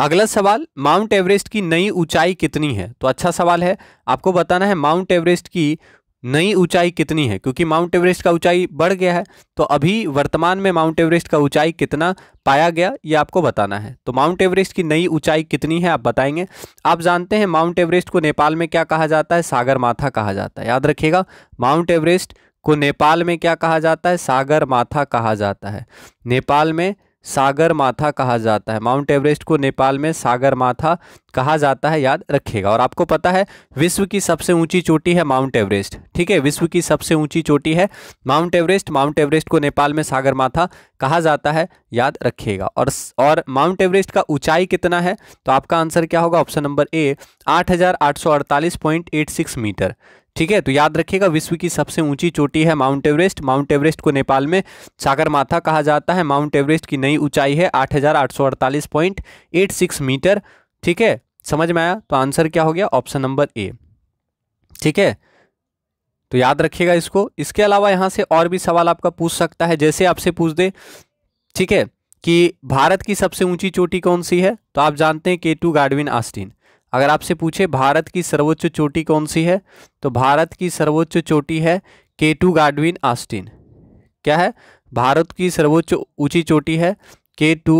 अगला सवाल माउंट एवरेस्ट की नई ऊंचाई कितनी है तो अच्छा सवाल है आपको बताना है माउंट एवरेस्ट की नई ऊंचाई कितनी है क्योंकि माउंट एवरेस्ट का ऊंचाई बढ़ गया है तो अभी वर्तमान में माउंट एवरेस्ट का ऊंचाई कितना पाया गया ये आपको बताना है तो माउंट एवरेस्ट की नई ऊंचाई कितनी है आप बताएंगे आप जानते हैं माउंट एवरेस्ट को नेपाल में क्या कहा जाता है सागर माथा कहा जाता है याद रखिएगा माउंट एवरेस्ट को नेपाल में क्या कहा जाता है सागर माथा कहा जाता है नेपाल में सागर माथा कहा जाता है माउंट एवरेस्ट को नेपाल में सागर माथा कहा जाता है याद रखेगा और आपको पता है विश्व की सबसे ऊंची चोटी है माउंट एवरेस्ट ठीक है विश्व की सबसे ऊंची चोटी है माउंट एवरेस्ट माउंट एवरेस्ट को नेपाल में सागर माथा कहा जाता है याद रखिएगा और और माउंट एवरेस्ट का ऊंचाई कितना है तो आपका आंसर क्या होगा ऑप्शन नंबर ए आठ मीटर ठीक है तो याद रखिएगा विश्व की सबसे ऊंची चोटी है माउंट एवरेस्ट माउंट एवरेस्ट को नेपाल में सागर माथा कहा जाता है माउंट एवरेस्ट की नई ऊंचाई है 8848.86 मीटर ठीक है समझ में आया तो आंसर क्या हो गया ऑप्शन नंबर ए ठीक है तो याद रखिएगा इसको इसके अलावा यहां से और भी सवाल आपका पूछ सकता है जैसे आपसे पूछ दे ठीक है कि भारत की सबसे ऊंची चोटी कौन सी है तो आप जानते हैं के टू गार्डविन आस्टिन अगर आपसे पूछे भारत की सर्वोच्च चोटी कौन सी है तो भारत की सर्वोच्च चोटी है के टू गार्डविन आस्टिन क्या है भारत की सर्वोच्च ऊंची चोटी है के टू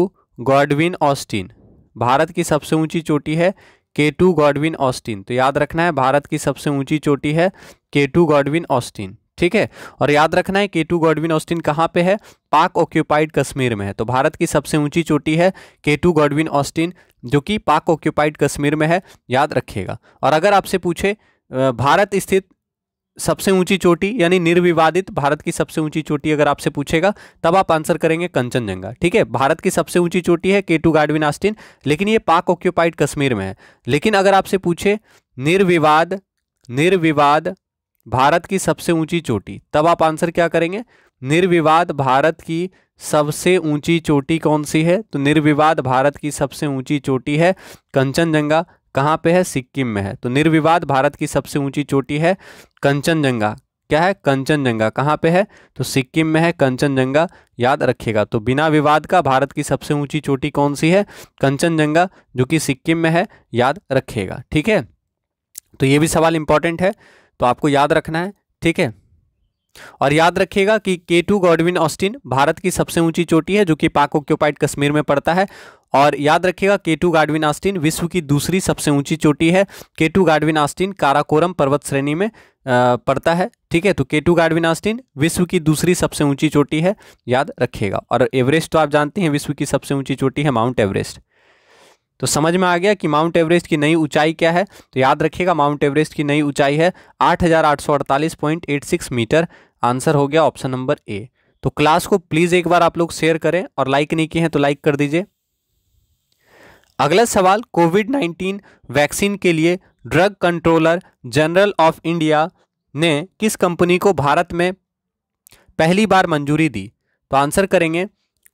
गॉडविन ऑस्टिन भारत की सबसे ऊंची चोटी है के टू गॉडविन ऑस्टिन तो याद रखना है भारत की सबसे ऊंची चोटी है के टू गॉडविन ऑस्टिन ठीक है और याद रखना है के टू गॉडविन ऑस्टिन कहाँ पे है पाक ऑक्यूपाइड कश्मीर में है तो भारत की सबसे ऊंची चोटी है के टू गॉडविन ऑस्टिन जो कि पाक ऑक्यूपाइड कश्मीर में है याद रखिएगा और अगर आपसे पूछे भारत स्थित सबसे ऊंची चोटी यानी निर्विवादित भारत की सबसे ऊंची चोटी अगर आपसे पूछेगा तब आप आंसर करेंगे कंचनजंगा ठीक है भारत की सबसे ऊंची चोटी है केटू गाडविन आस्टिन लेकिन ये पाक ऑक्यूपाइड कश्मीर में है लेकिन अगर आपसे पूछे निर्विवाद निर्विवाद भारत की सबसे ऊंची चोटी तब आप आंसर क्या करेंगे निर्विवाद भारत की सबसे ऊंची चोटी कौन सी है तो निर्विवाद भारत की सबसे ऊंची चोटी है कंचनजंगा कहाँ पे है सिक्किम में है तो निर्विवाद भारत की सबसे ऊंची चोटी है कंचनजंगा क्या है कंचनजंगा कहाँ पे है तो सिक्किम में है कंचनजंगा याद रखिएगा तो बिना विवाद का भारत की सबसे ऊंची चोटी कौन सी है कंचनजंगा जो कि सिक्किम में है याद रखिएगा ठीक है तो ये भी सवाल इंपॉर्टेंट है तो आपको याद रखना है ठीक है और याद रखिएगा कि के टू गॉडविन ऑस्टिन भारत की सबसे ऊंची चोटी है जो कि पाक ऑक्यूपाइड कश्मीर में पड़ता है और याद रखिएगा के टू गार्डविन ऑस्टिन विश्व की दूसरी सबसे ऊंची चोटी है के टू गार्डविन ऑस्टिन काराकोरम पर्वत श्रेणी में पड़ता है ठीक है तो के टू गार्डविन ऑस्टिन विश्व की दूसरी सबसे ऊंची चोटी है याद रखिएगा और एवरेस्ट तो आप जानते हैं विश्व की सबसे ऊंची चोटी है माउंट एवरेस्ट तो समझ में आ गया कि माउंट एवरेस्ट की नई ऊंचाई क्या है तो याद रखिएगा माउंट एवरेस्ट की नई ऊंचाई है आठ मीटर आंसर हो गया ऑप्शन नंबर ए तो क्लास को प्लीज़ एक बार आप लोग शेयर करें और लाइक नहीं किए हैं तो लाइक कर दीजिए अगला सवाल कोविड नाइन्टीन वैक्सीन के लिए drug controller general of India ने किस कंपनी को भारत में पहली बार मंजूरी दी तो आंसर करेंगे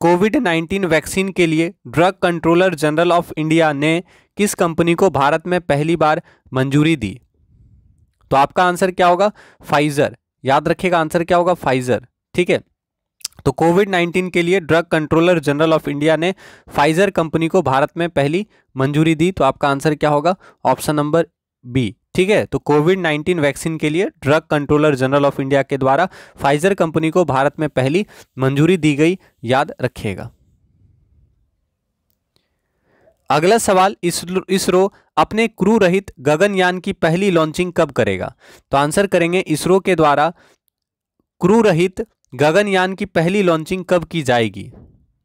कोविड नाइन्टीन वैक्सीन के लिए drug controller general of India ने किस कंपनी को भारत में पहली बार मंजूरी दी तो आपका आंसर क्या होगा फाइजर याद रखिएगा आंसर क्या होगा फाइजर ठीक है तो कोविड 19 के लिए drug controller general of India ने फाइजर कंपनी को भारत में पहली मंजूरी दी तो आपका आंसर क्या होगा ऑप्शन नंबर बी ठीक है तो कोविड 19 वैक्सीन के लिए drug controller general of India के द्वारा फाइजर कंपनी को भारत में पहली मंजूरी दी गई याद रखिएगा अगला सवाल इसरो अपने क्रू रहित गगनयान की पहली लॉन्चिंग कब करेगा तो आंसर करेंगे इसरो के द्वारा क्रू रहित गगनयान की पहली लॉन्चिंग कब की जाएगी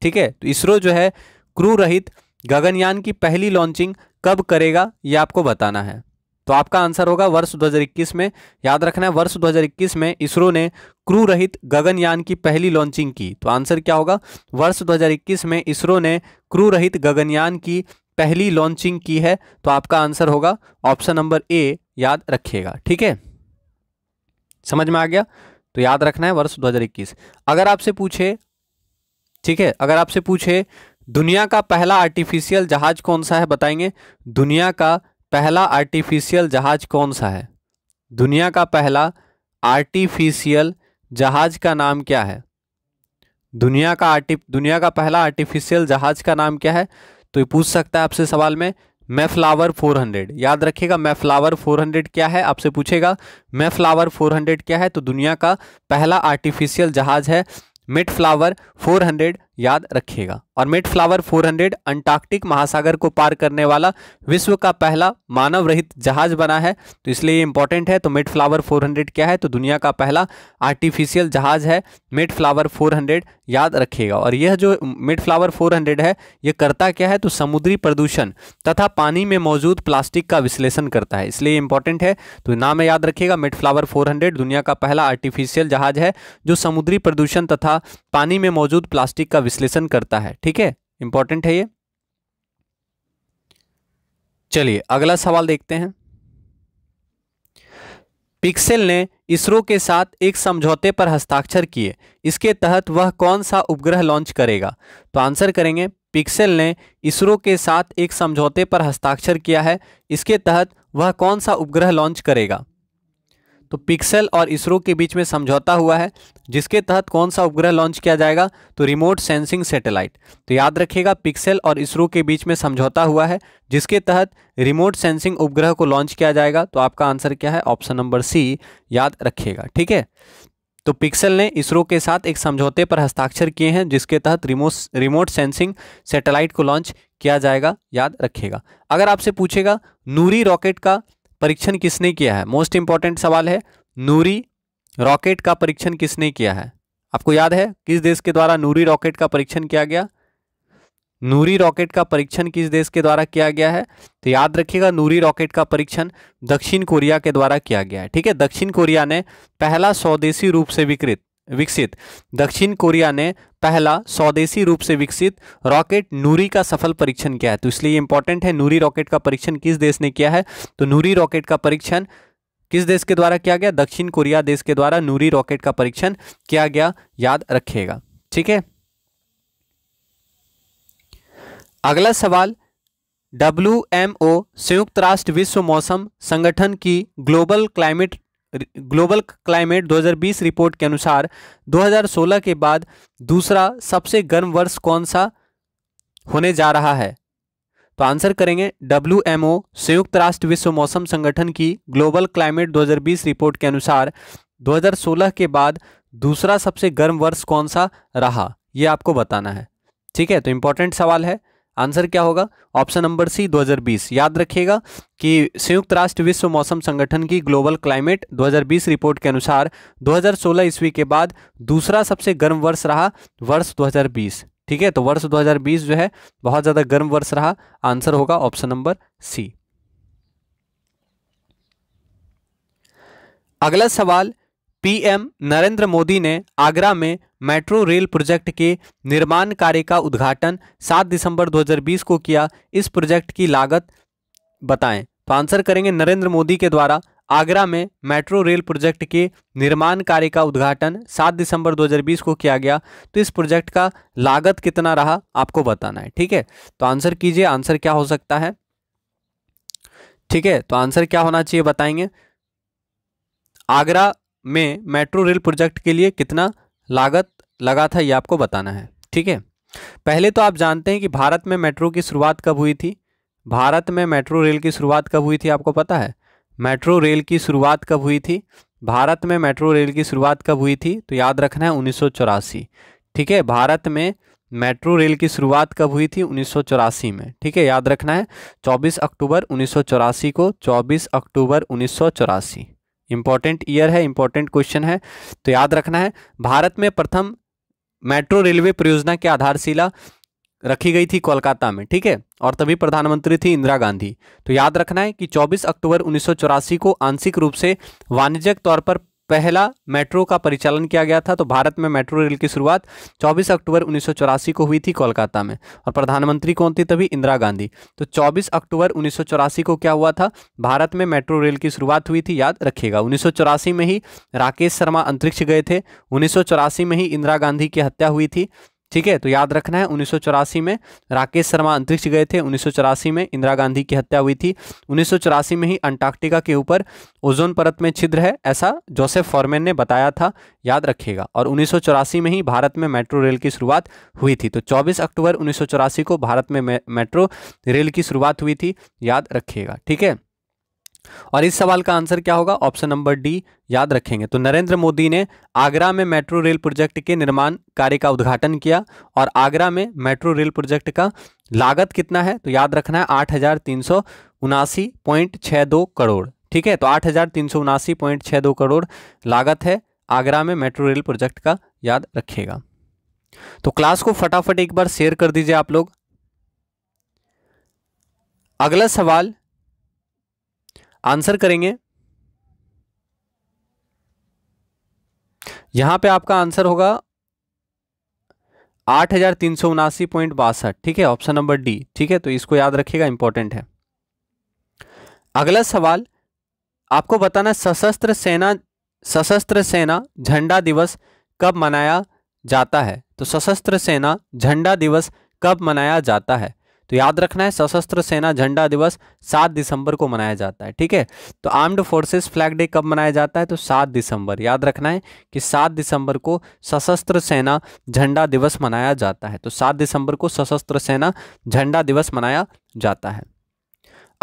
ठीक है तो इसरो जो है क्रू रहित गगनयान की पहली लॉन्चिंग कब करेगा ये आपको बताना है तो आपका आंसर होगा वर्ष 2021 में याद रखना है वर्ष 2021 में इसरो ने क्रू रहित गगनयान की पहली लॉन्चिंग की तो आंसर क्या होगा वर्ष 2021 में इसरो ने क्रू रहित गगनयान की पहली लॉन्चिंग की है तो आपका आंसर होगा ऑप्शन नंबर ए याद रखिएगा ठीक है समझ में आ गया तो याद रखना है वर्ष 2021 अगर आपसे पूछे ठीक है अगर आपसे पूछे दुनिया का पहला आर्टिफिशियल जहाज कौन सा है बताएंगे दुनिया का पहला आर्टिफिशियल जहाज कौन सा है दुनिया का पहला आर्टिफिशियल जहाज का नाम क्या है दुनिया का आर्टि दुनिया का पहला आर्टिफिशियल जहाज का नाम क्या है तो ये पूछ सकता है आपसे सवाल में मैं फ्लावर फोर हंड्रेड याद रखिएगा मैं फ्लावर फोर हंड्रेड क्या है आपसे पूछेगा मैं फ्लावर फोर हंड्रेड क्या है तो दुनिया का पहला आर्टिफिशियल जहाज़ है मिट फ्लावर फोर हंड्रेड याद रखिएगा और मिड फ्लावर 400 अंटार्कटिक महासागर को पार करने वाला विश्व का पहला मानव रहित जहाज बना है तो इसलिए ये इंपॉर्टेंट है तो मिड फ्लावर 400 क्या है तो दुनिया का पहला आर्टिफिशियल जहाज है मिड फ्लावर 400 याद रखिएगा और यह जो मिड फ्लावर 400 है यह करता क्या है तो समुद्री प्रदूषण तथा पानी में मौजूद प्लास्टिक का विश्लेषण करता है इसलिए इंपॉर्टेंट है तो नाम याद रखिएगा मिड फ्लावर फोर दुनिया का पहला आर्टिफिशियल जहाज है जो समुद्री प्रदूषण तथा पानी में मौजूद प्लास्टिक का विश्लेषण करता है ठीक है इंपॉर्टेंट है ये चलिए अगला सवाल देखते हैं पिक्सेल ने इसरो के साथ एक समझौते पर हस्ताक्षर किए इसके तहत वह कौन सा उपग्रह लॉन्च करेगा तो आंसर करेंगे पिक्सेल ने इसरो के साथ एक समझौते पर हस्ताक्षर किया है इसके तहत वह कौन सा उपग्रह लॉन्च करेगा तो पिक्सल और इसरो के बीच में समझौता हुआ है जिसके तहत कौन सा उपग्रह लॉन्च किया जाएगा तो रिमोट सेंसिंग सैटेलाइट तो याद रखिएगा पिक्सल और इसरो के बीच में समझौता हुआ है जिसके तहत रिमोट सेंसिंग उपग्रह को लॉन्च किया जाएगा तो आपका आंसर क्या है ऑप्शन नंबर सी याद रखिएगा ठीक है तो पिक्सल ने इसरो के साथ एक समझौते पर हस्ताक्षर किए हैं जिसके तहत रिमोट रिमोट सेंसिंग सैटेलाइट को लॉन्च किया जाएगा याद रखिएगा अगर आपसे पूछेगा नूरी रॉकेट का परीक्षण किसने किया है मोस्ट इंपॉर्टेंट सवाल है नूरी रॉकेट का परीक्षण किसने किया है आपको याद है किस देश के द्वारा नूरी रॉकेट का परीक्षण किया गया नूरी रॉकेट का परीक्षण किस देश के द्वारा किया गया है तो याद रखिएगा नूरी रॉकेट का परीक्षण दक्षिण कोरिया के द्वारा किया गया है ठीक है दक्षिण कोरिया ने पहला स्वदेशी रूप से विकृत विकसित दक्षिण कोरिया ने पहला स्वदेशी रूप से विकसित रॉकेट नूरी का सफल परीक्षण किया है तो इसलिए इंपॉर्टेंट है नूरी रॉकेट का परीक्षण किस देश ने किया है तो नूरी रॉकेट का परीक्षण किस देश के द्वारा किया गया दक्षिण कोरिया देश के द्वारा नूरी रॉकेट का परीक्षण किया गया याद रखिएगा ठीक है अगला सवाल डब्ल्यू संयुक्त राष्ट्र विश्व मौसम संगठन की global climate global climate 2020 report के अनुसार 2016 के बाद दूसरा सबसे गर्म वर्ष कौन सा होने जा रहा है तो आंसर करेंगे डब्ल्यू एम ओ संयुक्त राष्ट्र विश्व मौसम संगठन की ग्लोबल क्लाइमेट 2020 रिपोर्ट के अनुसार 2016 के बाद दूसरा सबसे गर्म वर्ष कौन सा रहा यह आपको बताना है ठीक है तो इंपॉर्टेंट सवाल है आंसर क्या होगा ऑप्शन नंबर सी 2020 याद रखिएगा कि संयुक्त राष्ट्र विश्व मौसम संगठन की ग्लोबल क्लाइमेट 2020 रिपोर्ट के अनुसार 2016 ईस्वी के बाद दूसरा सबसे गर्म वर्ष रहा वर्ष 2020 ठीक है तो वर्ष 2020 जो है बहुत ज़्यादा गर्म वर्ष रहा आंसर होगा ऑप्शन नंबर सी अगला सवाल पीएम नरेंद्र मोदी ने आगरा में मेट्रो रेल प्रोजेक्ट के निर्माण कार्य का उद्घाटन 7 दिसंबर 2020 को किया इस प्रोजेक्ट की लागत बताएं तो आंसर करेंगे नरेंद्र मोदी के द्वारा आगरा में मेट्रो रेल प्रोजेक्ट के निर्माण कार्य का उद्घाटन 7 दिसंबर 2020 को किया गया तो इस प्रोजेक्ट का लागत कितना रहा आपको बताना है ठीक है तो आंसर कीजिए आंसर क्या हो सकता है ठीक है तो आंसर क्या होना चाहिए बताएंगे आगरा में मेट्रो रेल प्रोजेक्ट के लिए कितना लागत लगा था ये आपको बताना है ठीक है पहले तो आप जानते हैं कि भारत में मेट्रो की शुरुआत कब हुई थी भारत में मेट्रो रेल की शुरुआत कब हुई थी आपको पता है मेट्रो रेल की शुरुआत कब हुई थी भारत में मेट्रो रेल की शुरुआत कब हुई थी तो याद रखना है उन्नीस ठीक है भारत में मेट्रो रेल की शुरुआत कब हुई थी उन्नीस में ठीक है याद रखना है 24 अक्टूबर उन्नीस को 24 अक्टूबर उन्नीस इंपॉर्टेंट ईयर है इंपॉर्टेंट क्वेश्चन है तो याद रखना है भारत में प्रथम मेट्रो रेलवे परियोजना की आधारशिला रखी गई थी कोलकाता में ठीक है और तभी प्रधानमंत्री थी इंदिरा गांधी तो याद रखना है कि 24 अक्टूबर उन्नीस को आंशिक रूप से वाणिज्यिक तौर पर पहला मेट्रो का परिचालन किया गया था तो भारत में मेट्रो रेल की शुरुआत 24 अक्टूबर उन्नीस को हुई थी कोलकाता में और प्रधानमंत्री कौन थी तभी इंदिरा गांधी तो 24 अक्टूबर उन्नीस को क्या हुआ था भारत में मेट्रो रेल की शुरुआत हुई थी याद रखिएगा उन्नीस में ही राकेश शर्मा अंतरिक्ष गए थे उन्नीस में ही इंदिरा गांधी की हत्या हुई थी ठीक है तो याद रखना है उन्नीस में राकेश शर्मा अंतरिक्ष गए थे उन्नीस में इंदिरा गांधी की हत्या हुई थी उन्नीस में ही अंटार्कटिका के ऊपर ओजोन परत में छिद्र है ऐसा जोसेफ फॉरमेन ने बताया था याद रखिएगा और उन्नीस में ही भारत में मेट्रो रेल की शुरुआत हुई थी तो 24 अक्टूबर उन्नीस को भारत में मेट्रो रेल की शुरुआत हुई थी याद रखिएगा ठीक है और इस सवाल का आंसर क्या होगा ऑप्शन नंबर डी याद रखेंगे तो नरेंद्र मोदी ने आगरा में मेट्रो रेल प्रोजेक्ट के निर्माण कार्य का उद्घाटन किया और आगरा में मेट्रो रेल प्रोजेक्ट का लागत कितना है तो याद रखना है आठ हजार तीन सौ उनासी पॉइंट दो करोड़ ठीक है तो आठ हजार तीन सौ उनासी पॉइंट छह दो करोड़ लागत है आगरा में मेट्रो रेल प्रोजेक्ट का याद रखिएगा तो क्लास को फटाफट एक बार शेयर कर दीजिए आप लोग अगला सवाल आंसर करेंगे यहां पे आपका आंसर होगा आठ हजार तीन सौ उनासी पॉइंट बासठ ठीक है ऑप्शन नंबर डी ठीक है तो इसको याद रखिएगा इंपॉर्टेंट है अगला सवाल आपको बताना सशस्त्र सेना सशस्त्र सेना झंडा दिवस कब मनाया जाता है तो सशस्त्र सेना झंडा दिवस कब मनाया जाता है तो याद रखना है सशस्त्र सेना झंडा दिवस सात दिसंबर को मनाया जाता है ठीक है तो आर्म्ड फोर्सेस फ्लैग डे कब मनाया जाता है तो सात दिसंबर याद रखना है कि सात दिसंबर को सशस्त्र सेना झंडा दिवस मनाया जाता है तो सात दिसंबर को सशस्त्र सेना झंडा दिवस मनाया जाता है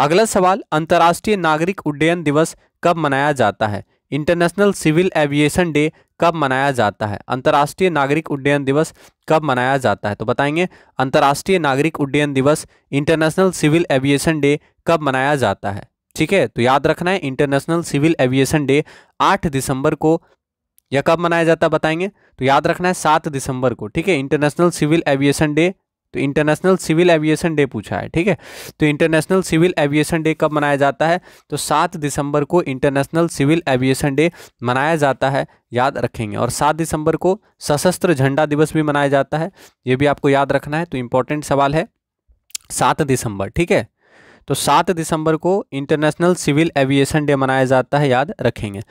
अगला सवाल अंतर्राष्ट्रीय नागरिक उड्डयन दिवस कब मनाया जाता है इंटरनेशनल सिविल एविएशन डे कब मनाया जाता है अंतर्राष्ट्रीय नागरिक उड्डयन दिवस कब मनाया जाता है तो बताएंगे अंतर्राष्ट्रीय नागरिक उड्डयन दिवस इंटरनेशनल सिविल एविएशन डे कब मनाया जाता है ठीक है तो याद रखना है इंटरनेशनल सिविल एविएशन डे आठ दिसंबर को यह कब मनाया जाता है बताएंगे तो याद रखना है सात दिसंबर को ठीक है इंटरनेशनल सिविल एविएशन डे तो इंटरनेशनल सिविल एविएशन डे पूछा है ठीक है तो इंटरनेशनल सिविल एविएशन डे कब मनाया जाता है तो सात दिसंबर को इंटरनेशनल सिविल एविएशन डे मनाया जाता है याद रखेंगे और सात दिसंबर को सशस्त्र झंडा दिवस भी मनाया जाता है ये भी आपको याद रखना है तो इम्पोर्टेंट सवाल है सात दिसंबर ठीक है तो सात दिसंबर को इंटरनेशनल सिविल एविएशन डे मनाया जाता है याद रखेंगे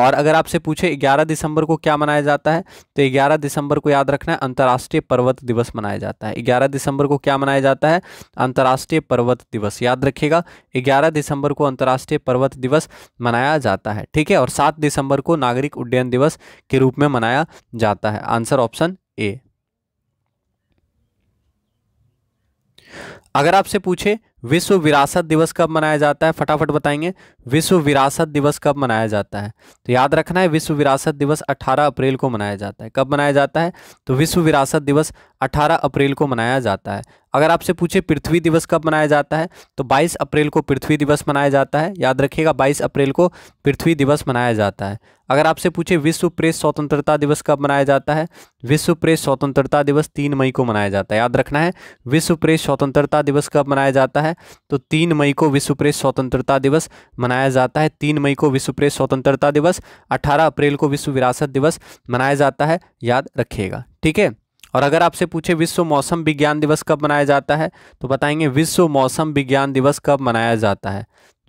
और अगर आपसे पूछे 11 दिसंबर को क्या मनाया जाता है तो 11 दिसंबर को याद रखना है अंतर्राष्ट्रीय पर्वत दिवस मनाया जाता है 11 दिसंबर को क्या मनाया जाता है अंतर्राष्ट्रीय पर्वत दिवस याद रखिएगा 11 दिसंबर को अंतर्राष्ट्रीय पर्वत दिवस मनाया जाता है ठीक है और सात दिसंबर को नागरिक उड्डयन दिवस के रूप में मनाया जाता है आंसर ऑप्शन ए अगर आपसे पूछे विश्व विरासत दिवस कब मनाया जाता है फटाफट बताएंगे विश्व विरासत दिवस कब मनाया जाता है तो याद रखना है विश्व विरासत दिवस 18 अप्रैल को मनाया जाता है कब मनाया जाता है तो विश्व विरासत दिवस 18 अप्रैल को मनाया जाता है अगर आपसे पूछे पृथ्वी दिवस कब मनाया जाता है तो 22 अप्रैल को पृथ्वी दिवस मनाया जाता है याद रखिएगा 22 अप्रैल को पृथ्वी दिवस मनाया जाता है अगर आपसे पूछे विश्व प्रेस स्वतंत्रता दिवस कब मनाया जाता है विश्व प्रेस स्वतंत्रता दिवस तीन मई को मनाया जाता है याद रखना है विश्व प्रेस स्वतंत्रता दिवस कब मनाया जाता है तो तीन मई को विश्व प्रेस स्वतंत्रता दिवस मनाया जाता है तीन मई को विश्व प्रेस स्वतंत्रता दिवस अठारह अप्रैल को विश्व विरासत दिवस मनाया जाता है याद रखिएगा ठीक है और अगर आपसे पूछे विश्व मौसम विज्ञान दिवस कब मनाया जाता है तो बताएंगे विश्व मौसम विज्ञान दिवस कब मनाया जाता है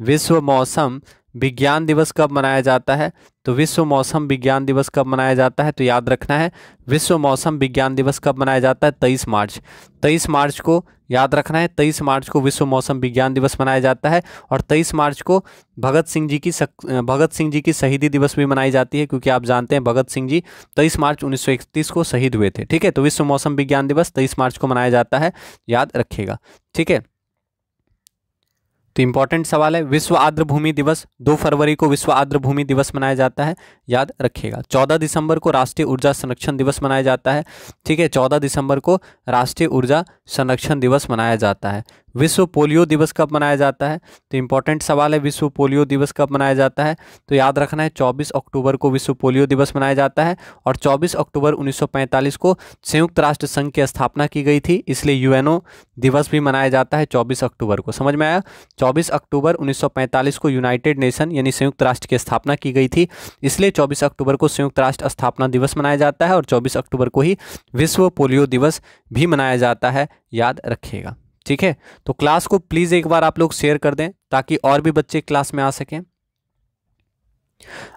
विश्व मौसम विज्ञान दिवस कब मनाया जाता है तो विश्व मौसम विज्ञान दिवस कब मनाया जाता है तो याद रखना है विश्व मौसम विज्ञान दिवस कब मनाया जाता है तेईस मार्च तेईस मार्च को याद रखना है तेईस मार्च को विश्व मौसम विज्ञान दिवस मनाया जाता है और तेईस मार्च को भगत सिंह जी की भगत सिंह जी की शहीदी दिवस भी मनाई जाती है क्योंकि आप जानते हैं भगत सिंह जी तेईस मार्च उन्नीस को शहीद हुए थे ठीक है तो विश्व मौसम विज्ञान दिवस तेईस मार्च को मनाया जाता है याद रखिएगा ठीक है तो इम्पॉर्टेंट सवाल है विश्व आर्द्र भूमि दिवस दो फरवरी को विश्व आर्द्र भूमि दिवस मनाया जाता है याद रखिएगा चौदह दिसंबर को राष्ट्रीय ऊर्जा संरक्षण दिवस मनाया जाता है ठीक है चौदह दिसंबर को राष्ट्रीय ऊर्जा संरक्षण दिवस मनाया जाता है विश्व पोलियो दिवस कब मनाया जाता है तो इम्पोर्टेंट सवाल है विश्व पोलियो दिवस कब मनाया जाता है तो याद रखना है 24 अक्टूबर को विश्व पोलियो दिवस मनाया जाता है और 24 अक्टूबर 1945 को संयुक्त राष्ट्र संघ की स्थापना की गई थी इसलिए यूएनओ दिवस भी मनाया जाता है चौबीस अक्टूबर को समझ में आया चौबीस अक्टूबर उन्नीस को यूनाइटेड नेशन यानी संयुक्त राष्ट्र की स्थापना की गई थी इसलिए चौबीस अक्टूबर को संयुक्त राष्ट्र स्थापना दिवस मनाया जाता है और चौबीस अक्टूबर को ही विश्व पोलियो दिवस भी मनाया जाता है याद रखिएगा ठीक है तो क्लास को प्लीज़ एक बार आप लोग शेयर कर दें ताकि और भी बच्चे क्लास में आ सकें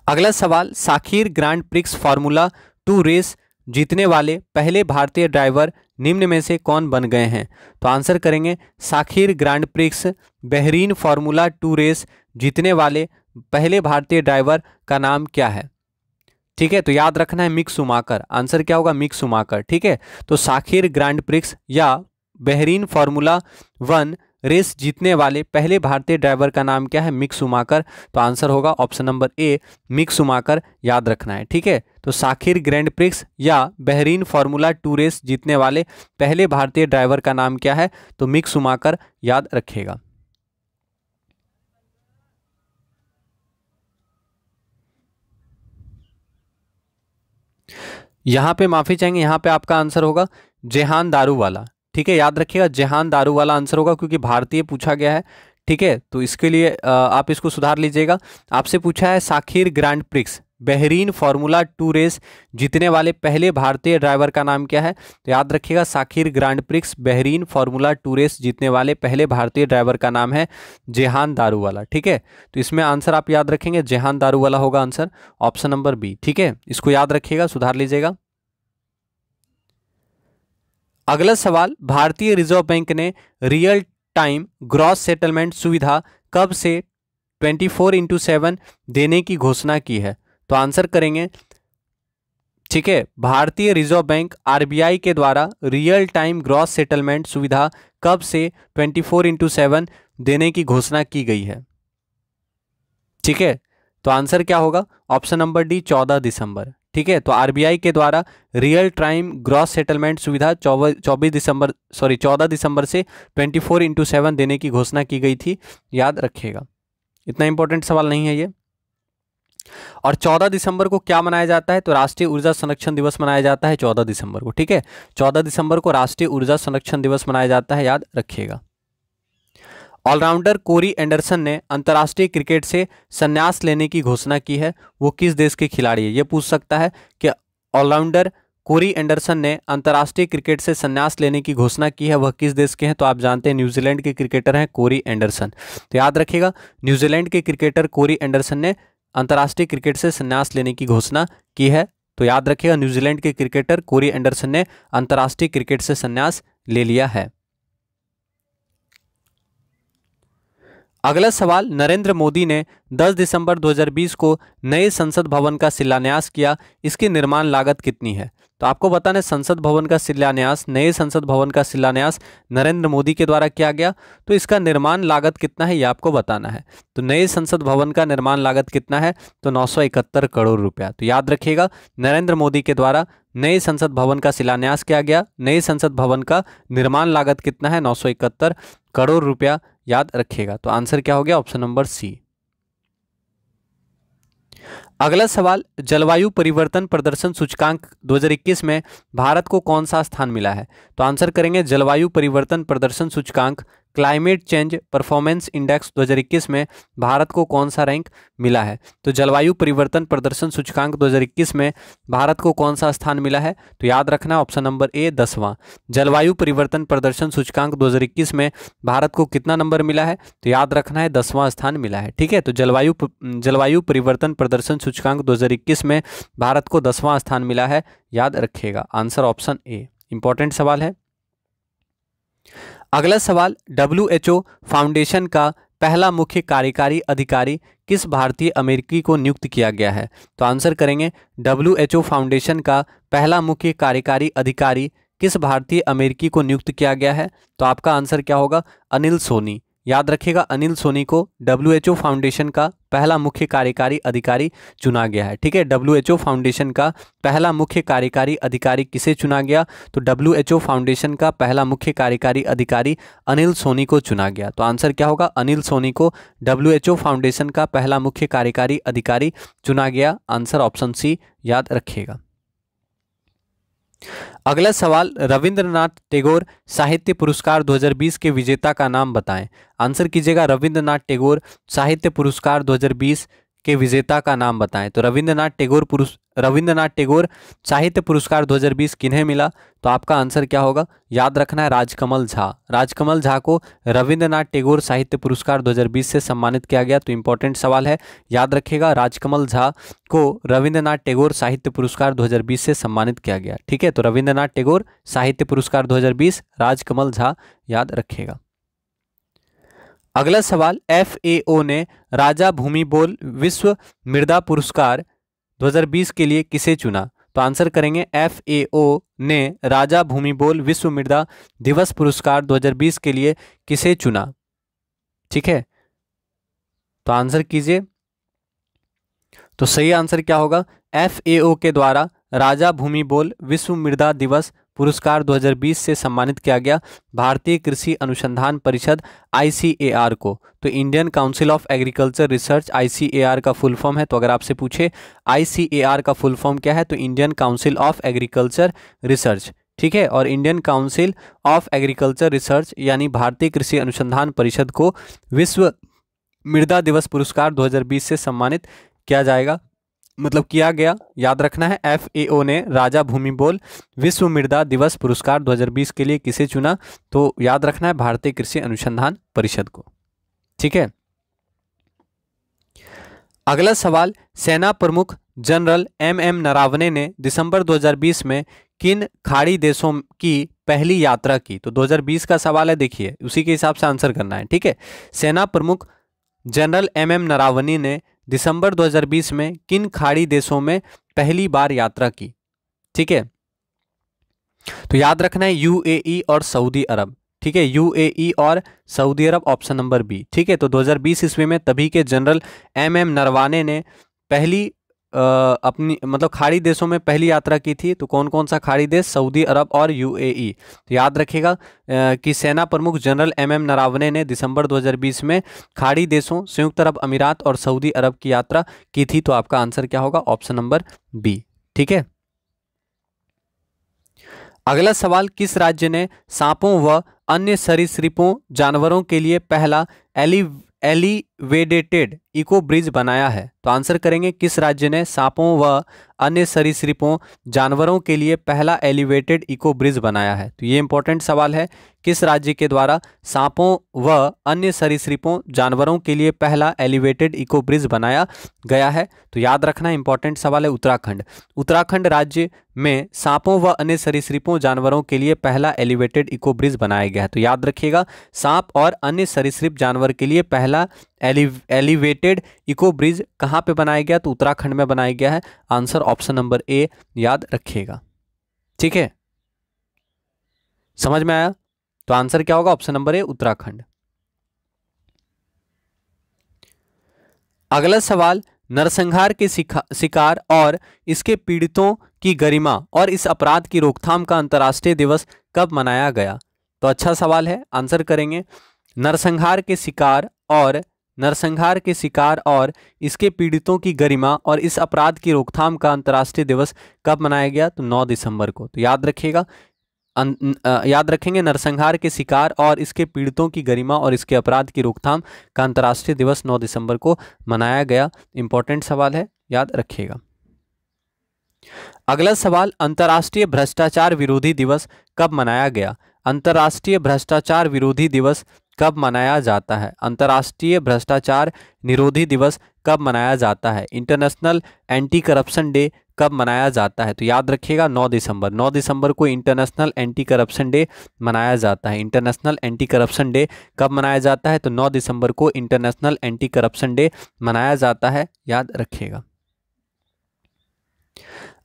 अगला सवाल Sakhir grand prix formula two race जीतने वाले पहले भारतीय ड्राइवर निम्न में से कौन बन गए हैं तो आंसर करेंगे Sakhir grand prix Bahrain formula two race जीतने वाले पहले भारतीय ड्राइवर का नाम क्या है ठीक है तो याद रखना है मिक्स उमाकर आंसर क्या होगा मिक्स उमाकर ठीक है तो साखिर ग्रांड प्रिक्स या बेहरीन फार्मूला वन रेस जीतने वाले पहले भारतीय ड्राइवर का नाम क्या है मिक सुमाकर तो आंसर होगा option number A Mick Schumacher याद रखना है ठीक है तो साखिर ग्रैंड प्रिक्स या बेहरीन फार्मूला टू रेस जीतने वाले पहले भारतीय ड्राइवर का नाम क्या है तो मिक सुमाकर याद रखेगा यहाँ पे माफ़ी चाहेंगे यहाँ पे आपका आंसर होगा जेहान दारू वाला ठीक है याद रखिएगा जहान दारू वाला आंसर होगा क्योंकि भारतीय पूछा गया है ठीक है तो इसके लिए आप इसको सुधार लीजिएगा आपसे पूछा है Sakhir grand prix Bahrain formula two race जीतने वाले पहले भारतीय ड्राइवर का नाम क्या है तो याद रखिएगा Sakhir grand prix Bahrain formula two race जीतने वाले पहले भारतीय ड्राइवर का नाम है जेहान दारूवाला ठीक है तो इसमें आंसर आप याद रखेंगे जेहान दारूवाला होगा आंसर ऑप्शन नंबर बी ठीक है इसको याद रखिएगा सुधार लीजिएगा अगला सवाल भारतीय रिजर्व बैंक ने रियल टाइम ग्रॉस सेटलमेंट सुविधा कब से 24 फोर इंटू सेवन देने की घोषणा की है तो आंसर करेंगे ठीक है भारतीय रिजर्व बैंक आरबीआई के द्वारा रियल टाइम ग्रॉस सेटलमेंट सुविधा कब से 24 फोर इंटू सेवन देने की घोषणा की गई है ठीक है तो आंसर क्या होगा ऑप्शन नंबर डी चौदह दिसंबर ठीक है तो आरबीआई के द्वारा रियल टाइम ग्रॉस सेटलमेंट सुविधा चौबीस दिसंबर सॉरी चौदह दिसंबर से ट्वेंटी फोर इंटू सेवन देने की घोषणा की गई थी याद रखिएगा इतना इंपॉर्टेंट सवाल नहीं है ये और 14 दिसंबर को क्या मनाया जाता है तो राष्ट्रीय ऊर्जा संरक्षण दिवस मनाया जाता है 14 दिसंबर को ठीक है 14 दिसंबर को राष्ट्रीय ऊर्जा संरक्षण दिवस मनाया जाता है याद रखिएगा ऑलराउंडर कोरी एंडरसन ने अंतर्राष्ट्रीय क्रिकेट से संन्यास लेने की घोषणा की है वो किस देश के खिलाड़ी है ये पूछ सकता है कि ऑलराउंडर कोरी एंडरसन ने अंतर्राष्ट्रीय क्रिकेट से संन्यास लेने की घोषणा की है वह किस देश के हैं तो आप जानते हैं न्यूजीलैंड के क्रिकेटर हैं कोरी एंडरसन तो याद रखिएगा न्यूजीलैंड के क्रिकेटर कोरी एंडरसन ने अंतर्राष्ट्रीय क्रिकेट से संन्यास लेने की घोषणा की है तो याद रखिएगा न्यूजीलैंड के क्रिकेटर कोरी एंडरसन ने अंतर्राष्ट्रीय क्रिकेट से संन्यास ले लिया है अगला सवाल नरेंद्र मोदी ने 10 दिसंबर 2020 को नए संसद भवन का शिलान्यास किया इसकी निर्माण लागत कितनी है तो आपको बताना संसद भवन का शिलान्यास नए संसद भवन का शिलान्यास नरेंद्र मोदी के द्वारा किया गया तो इसका निर्माण लागत कितना है ये आपको बताना है तो नए संसद भवन का निर्माण लागत कितना है तो नौ करोड़ रुपया तो याद रखिएगा नरेंद्र मोदी के द्वारा नए संसद भवन का शिलान्यास किया गया नए संसद भवन का निर्माण लागत कितना है नौ करोड़ रुपया याद रखिएगा तो आंसर क्या हो गया ऑप्शन नंबर सी अगला सवाल जलवायु परिवर्तन प्रदर्शन सूचकांक 2021 में भारत को कौन सा स्थान मिला है तो आंसर करेंगे जलवायु परिवर्तन प्रदर्शन सूचकांक क्लाइमेट चेंज परफॉर्मेंस इंडेक्स 2021 में भारत को कौन सा रैंक मिला है तो जलवायु परिवर्तन प्रदर्शन सूचकांक 2021 में भारत को कौन सा स्थान मिला है तो याद रखना ऑप्शन नंबर ए दसवां जलवायु परिवर्तन प्रदर्शन सूचकांक 2021 में भारत को कितना नंबर मिला है तो याद रखना है दसवां स्थान मिला है ठीक है तो जलवायु जलवायु परिवर्तन प्रदर्शन सूचकांक दो में भारत को दसवां स्थान मिला है याद रखेगा आंसर ऑप्शन ए इंपॉर्टेंट सवाल है अगला सवाल डब्ल्यू फाउंडेशन का पहला मुख्य कार्यकारी अधिकारी किस भारतीय अमेरिकी को नियुक्त किया गया है तो आंसर करेंगे डब्ल्यू फाउंडेशन का पहला मुख्य कार्यकारी अधिकारी किस भारतीय अमेरिकी को नियुक्त किया गया है तो आपका आंसर क्या होगा अनिल सोनी याद रखिएगा अनिल सोनी को डब्ल्यू फाउंडेशन का पहला मुख्य कार्यकारी अधिकारी चुना गया है ठीक है डब्ल्यू फाउंडेशन का पहला मुख्य कार्यकारी अधिकारी किसे चुना गया तो डब्ल्यू फाउंडेशन का पहला मुख्य कार्यकारी अधिकारी अनिल सोनी को चुना गया तो आंसर क्या होगा अनिल सोनी को डब्ल्यू फाउंडेशन का पहला मुख्य कार्यकारी अधिकारी चुना गया आंसर ऑप्शन सी याद रखिएगा अगला सवाल रविंद्रनाथ टैगोर साहित्य पुरस्कार 2020 के विजेता का नाम बताएं आंसर कीजिएगा रविंद्रनाथ टैगोर साहित्य पुरस्कार के विजेता का नाम बताएं तो रविंद्रनाथ टैगोर पुरुष रविंद्रनाथ टैगोर साहित्य पुरस्कार 2020 किन्हें मिला तो आपका आंसर क्या होगा याद रखना है राजकमल झा राजकमल झा को रविंद्रनाथ टैगोर साहित्य पुरस्कार 2020 से सम्मानित किया गया तो इम्पोर्टेंट सवाल है याद रखिएगा राजकमल झा को रविंद्रनाथ टैगोर साहित्य पुरस्कार 2020 से सम्मानित किया गया ठीक है तो रविंद्रनाथ टैगोर साहित्य पुरस्कार 2020 राजकमल झा याद रखेगा अगला सवाल एफएओ ने राजा भूमि बोल विश्व मृदा पुरस्कार 2020 के लिए किसे चुना तो आंसर करेंगे एफएओ ने राजा भूमि बोल विश्व मृदा दिवस पुरस्कार 2020 के लिए किसे चुना ठीक है तो आंसर कीजिए तो सही आंसर क्या होगा एफएओ के द्वारा राजा भूमि बोल विश्व मृदा दिवस पुरस्कार 2020 से सम्मानित किया गया भारतीय कृषि अनुसंधान परिषद आई को तो Indian council of agriculture research आई का फुल फॉर्म है तो अगर आपसे पूछे आई का फुल फॉर्म क्या है तो Indian council of agriculture research ठीक है और Indian council of agriculture research यानी भारतीय कृषि अनुसंधान परिषद को विश्व मृदा दिवस पुरस्कार 2020 से सम्मानित किया जाएगा मतलब किया गया याद रखना है एफ ए ओ ने राजा भूमि बोल विश्व मृदा दिवस पुरस्कार 2020 के लिए किसे चुना तो याद रखना है भारतीय कृषि अनुसंधान परिषद को ठीक है अगला सवाल सेना प्रमुख जनरल एम एम नरावने ने दिसंबर 2020 में किन खाड़ी देशों की पहली यात्रा की तो 2020 का सवाल है देखिए उसी के हिसाब से आंसर करना है ठीक है सेना प्रमुख जनरल एम एम नरावनी ने दिसंबर 2020 में किन खाड़ी देशों में पहली बार यात्रा की ठीक है तो याद रखना है यूएई और सऊदी अरब ठीक है यूएई और Saudi Arab option number B ठीक है तो 2020 ईस्वी में तभी के जनरल एम एम नरवाने ने पहली अपनी मतलब खाड़ी देशों में पहली यात्रा की थी तो कौन कौन सा खाड़ी देश सऊदी अरब और यूएई तो याद रखिएगा कि सेना प्रमुख जनरल एम एम नरावने ने दिसंबर 2020 में खाड़ी देशों संयुक्त अरब अमीरात और सऊदी अरब की यात्रा की थी तो आपका आंसर क्या होगा ऑप्शन नंबर बी ठीक है अगला सवाल किस राज्य ने सांपों व अन्य सरीसृपों जानवरों के लिए पहला एली एली वेडेटेड इको ब्रिज बनाया है तो आंसर करेंगे किस राज्य ने सांपों व अन्य सरीसृपों जानवरों के लिए पहला एलिवेटेड इको ब्रिज बनाया है तो ये इंपॉर्टेंट सवाल है किस राज्य के द्वारा सांपों व अन्य सरीसृपों जानवरों के लिए पहला एलिवेटेड इको ब्रिज बनाया गया है तो याद रखना इंपॉर्टेंट सवाल है उत्तराखंड उत्तराखंड राज्य में सांपों व अन्य सरीसृपों जानवरों के लिए पहला एलिवेटेड इको ब्रिज बनाया गया है तो याद रखिएगा सांप और अन्य सरीसृप जानवर के लिए पहला एलिव एलिवेटेड इको ब्रिज कहाँ पे बनाया गया तो उत्तराखंड में बनाया गया है आंसर ऑप्शन नंबर ए याद रखिएगा ठीक है समझ में आया तो आंसर क्या होगा ऑप्शन नंबर ए उत्तराखंड अगला सवाल नरसंहार के शिकार और इसके पीड़ितों की गरिमा और इस अपराध की रोकथाम का अंतर्राष्ट्रीय दिवस कब मनाया गया तो अच्छा सवाल है आंसर करेंगे नरसंहार के शिकार और नरसंहार के शिकार और इसके पीड़ितों की गरिमा और इस अपराध की रोकथाम का अंतर्राष्ट्रीय दिवस कब मनाया गया तो 9 दिसंबर को तो याद रखिएगा याद रखेंगे नरसंहार के शिकार और इसके पीड़ितों की गरिमा और इसके अपराध की रोकथाम का अंतर्राष्ट्रीय दिवस 9 दिसंबर को मनाया गया इंपॉर्टेंट सवाल है याद रखिएगा अगला सवाल अंतर्राष्ट्रीय भ्रष्टाचार विरोधी दिवस कब मनाया गया अंतर्राष्ट्रीय भ्रष्टाचार विरोधी दिवस कब मनाया जाता है अंतर्राष्ट्रीय भ्रष्टाचार निरोधी दिवस कब मनाया जाता है इंटरनेशनल एंटी करप्शन डे कब मनाया जाता है तो याद रखिएगा 9 दिसंबर 9 दिसंबर को इंटरनेशनल एंटी करप्शन डे मनाया जाता है इंटरनेशनल एंटी करप्शन डे कब मनाया जाता है तो 9 दिसंबर को इंटरनेशनल एंटी करप्शन डे मनाया जाता है याद रखिएगा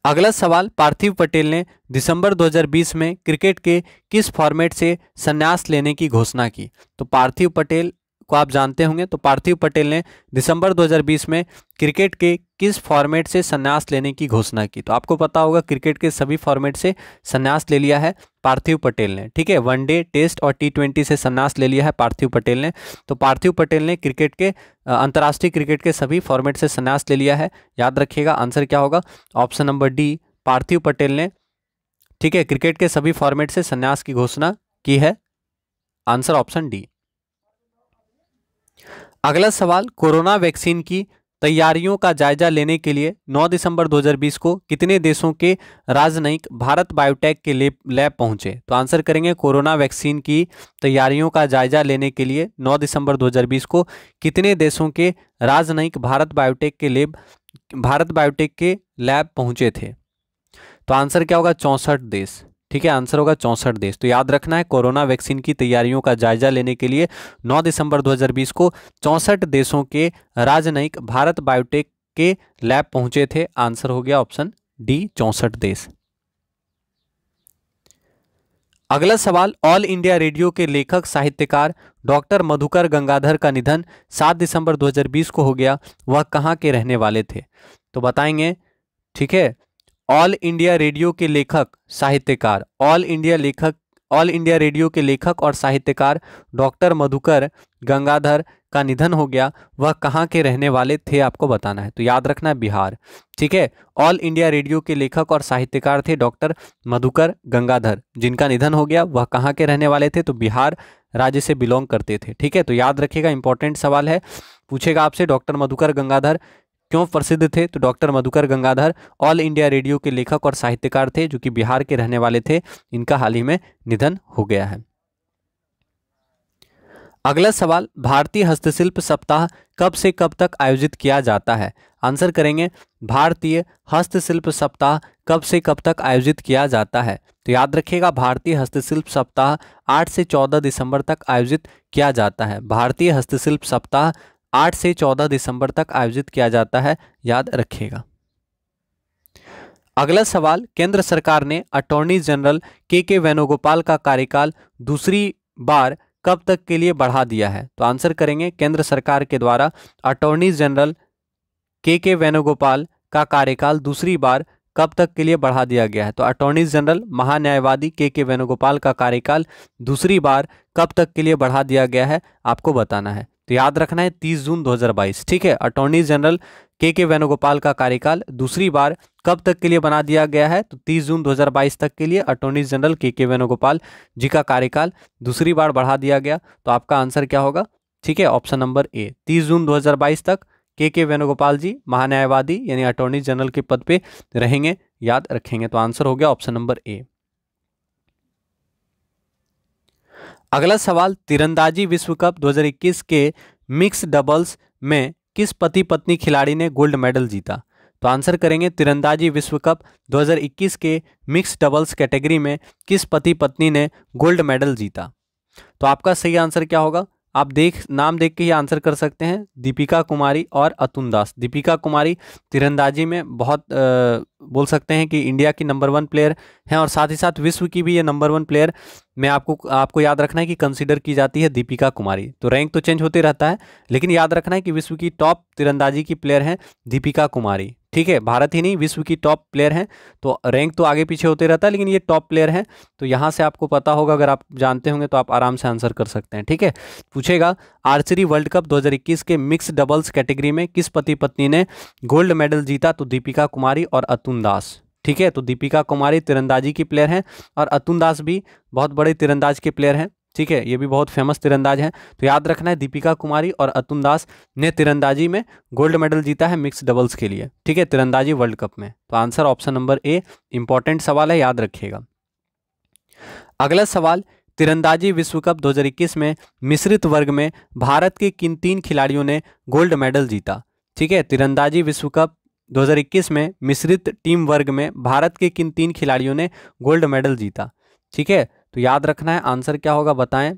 अगला सवाल पार्थिव पटेल ने दिसंबर 2020 में क्रिकेट के किस फॉर्मेट से संन्यास लेने की घोषणा की तो पार्थिव पटेल को आप जानते होंगे तो पार्थिव पटेल ने दिसंबर 2020 में क्रिकेट के किस फॉर्मेट से संन्यास लेने की घोषणा की तो आपको पता होगा क्रिकेट के सभी फॉर्मेट से संन्यास ले लिया है पार्थिव पटेल ने ठीक है वनडे टेस्ट और टी ट्वेंटी से संन्यास ले लिया है पार्थिव पटेल ने तो पार्थिव पटेल ने क्रिकेट के अंतर्राष्ट्रीय क्रिकेट के सभी फॉर्मेट से संन्यास ले लिया है याद रखिएगा आंसर क्या होगा option number D Parthiv Patel ने ठीक है क्रिकेट के सभी फॉर्मेट से संन्यास की घोषणा की है आंसर ऑप्शन डी अगला सवाल कोरोना वैक्सीन की तैयारियों का जायजा लेने के लिए 9 दिसंबर 2020 को कितने देशों के राजनयिक भारत बायोटेक के लैब पहुंचे तो आंसर करेंगे कोरोना वैक्सीन की तैयारियों का जायजा लेने के लिए 9 दिसंबर 2020 को कितने देशों के राजनयिक भारत बायोटेक के लैब भारत बायोटेक के लैब पहुंचे थे तो आंसर क्या होगा चौंसठ देश ठीक है आंसर होगा चौंसठ देश तो याद रखना है कोरोना वैक्सीन की तैयारियों का जायजा लेने के लिए 9 दिसंबर 2020 को चौंसठ देशों के राजनयिक भारत बायोटेक के लैब पहुंचे थे आंसर हो गया ऑप्शन डी चौंसठ देश अगला सवाल ऑल इंडिया रेडियो के लेखक साहित्यकार डॉक्टर मधुकर गंगाधर का निधन 7 दिसंबर 2020 को हो गया वह कहाँ के रहने वाले थे तो बताएंगे ठीक है ऑल इंडिया रेडियो के लेखक साहित्यकार ऑल इंडिया लेखक ऑल इंडिया रेडियो के लेखक और साहित्यकार डॉक्टर मधुकर गंगाधर का निधन हो गया वह कहाँ के रहने वाले थे आपको बताना है तो याद रखना है बिहार ठीक है ऑल इंडिया रेडियो के लेखक और साहित्यकार थे डॉक्टर मधुकर गंगाधर जिनका निधन हो गया वह कहाँ के रहने वाले थे तो बिहार राज्य से बिलोंग करते थे ठीक है तो याद रखिएगा इंपॉर्टेंट सवाल है पूछेगा आपसे डॉक्टर मधुकर गंगाधर क्यों प्रसिद्ध थे तो doctor Madhukar Gangadhar all India radio के लेखक और साहित्यकार थे जो कि बिहार के रहने वाले थे इनका हाल ही में निधन हो गया है अगला सवाल भारतीय हस्तशिल्प सप्ताह कब से कब तक आयोजित किया जाता है आंसर करेंगे भारतीय हस्तशिल्प सप्ताह कब से कब तक आयोजित किया जाता है तो याद रखिएगा भारतीय हस्तशिल्प सप्ताह 8 से 14 दिसंबर तक आयोजित किया जाता है भारतीय हस्तशिल्प सप्ताह 8 से 14 दिसंबर तक आयोजित किया जाता है याद रखिएगा अगला सवाल केंद्र सरकार ने अटॉर्नी जनरल के के वेणुगोपाल का कार्यकाल दूसरी बार कब तक के लिए बढ़ा दिया है तो आंसर करेंगे केंद्र सरकार के द्वारा अटॉर्नी जनरल के के वेणुगोपाल का कार्यकाल दूसरी बार कब तक के लिए बढ़ा दिया गया है तो अटॉर्नी जनरल महान्यायवादी के के वेणुगोपाल का कार्यकाल दूसरी बार कब तक के लिए बढ़ा दिया गया है आपको बताना है तो याद रखना है 30 जून 2022 ठीक है अटॉर्नी जनरल के के वेणुगोपाल का कार्यकाल दूसरी बार कब तक के लिए बना दिया गया है तो 30 जून 2022 तक के लिए अटॉर्नी जनरल के के वेणुगोपाल जी का कार्यकाल दूसरी बार बढ़ा दिया गया तो आपका आंसर क्या होगा ठीक है ऑप्शन नंबर ए 30 जून 2022 तक के के वेणुगोपाल जी महान्यायवादी यानी अटॉर्नी जनरल के पद पे रहेंगे याद रखेंगे तो आंसर हो गया ऑप्शन नंबर ए अगला सवाल तीरंदाजी विश्व कप 2021 के मिक्स डबल्स में किस पति पत्नी खिलाड़ी ने गोल्ड मेडल जीता तो आंसर करेंगे तिरंदाजी विश्व कप 2021 के मिक्स डबल्स कैटेगरी में किस पति पत्नी ने गोल्ड मेडल जीता तो आपका सही आंसर क्या होगा आप देख नाम देख के ही आंसर कर सकते हैं दीपिका कुमारी और अतुल दास दीपिका कुमारी तिरंदाजी में बहुत आ, बोल सकते हैं कि इंडिया की नंबर वन प्लेयर हैं और साथ ही साथ विश्व की भी ये नंबर वन प्लेयर में आपको आपको याद रखना है कि कंसीडर की जाती है दीपिका कुमारी तो रैंक तो चेंज होते रहता है लेकिन याद रखना है कि विश्व की टॉप तिरंदाजी की प्लेयर हैं दीपिका कुमारी ठीक है भारत ही नहीं विश्व की टॉप प्लेयर हैं तो रैंक तो आगे पीछे होते रहता है लेकिन ये टॉप प्लेयर हैं तो यहाँ से आपको पता होगा अगर आप जानते होंगे तो आप आराम से आंसर कर सकते हैं ठीक है पूछेगा आर्चरी वर्ल्ड कप 2021 के मिक्स डबल्स कैटेगरी में किस पति पत्नी ने गोल्ड मेडल जीता तो दीपिका कुमारी और अतु अतुन दास ठीक है तो दीपिका कुमारी तीरंदाजी की प्लेयर हैं और अतुन दास भी बहुत बड़े तीरंदाज के प्लेयर हैं ठीक है ये भी बहुत फेमस तीरंदाज हैं तो याद रखना है दीपिका कुमारी और अतुन दास ने तीरंदाजी में गोल्ड मेडल जीता है मिक्स डबल्स के लिए ठीक है तीरंदाजी वर्ल्ड कप में तो answer option number A important सवाल है याद रखिएगा अगला सवाल तीरंदाजी विश्व कप 2021 में मिश्रित वर्ग में भारत के किन तीन खिलाड़ियों ने गोल्ड मेडल जीता ठीक है तीरंदाजी विश्व कप 2021 में मिश्रित टीम वर्ग में भारत के किन तीन खिलाड़ियों ने गोल्ड मेडल जीता ठीक है तो याद रखना है आंसर क्या होगा बताएं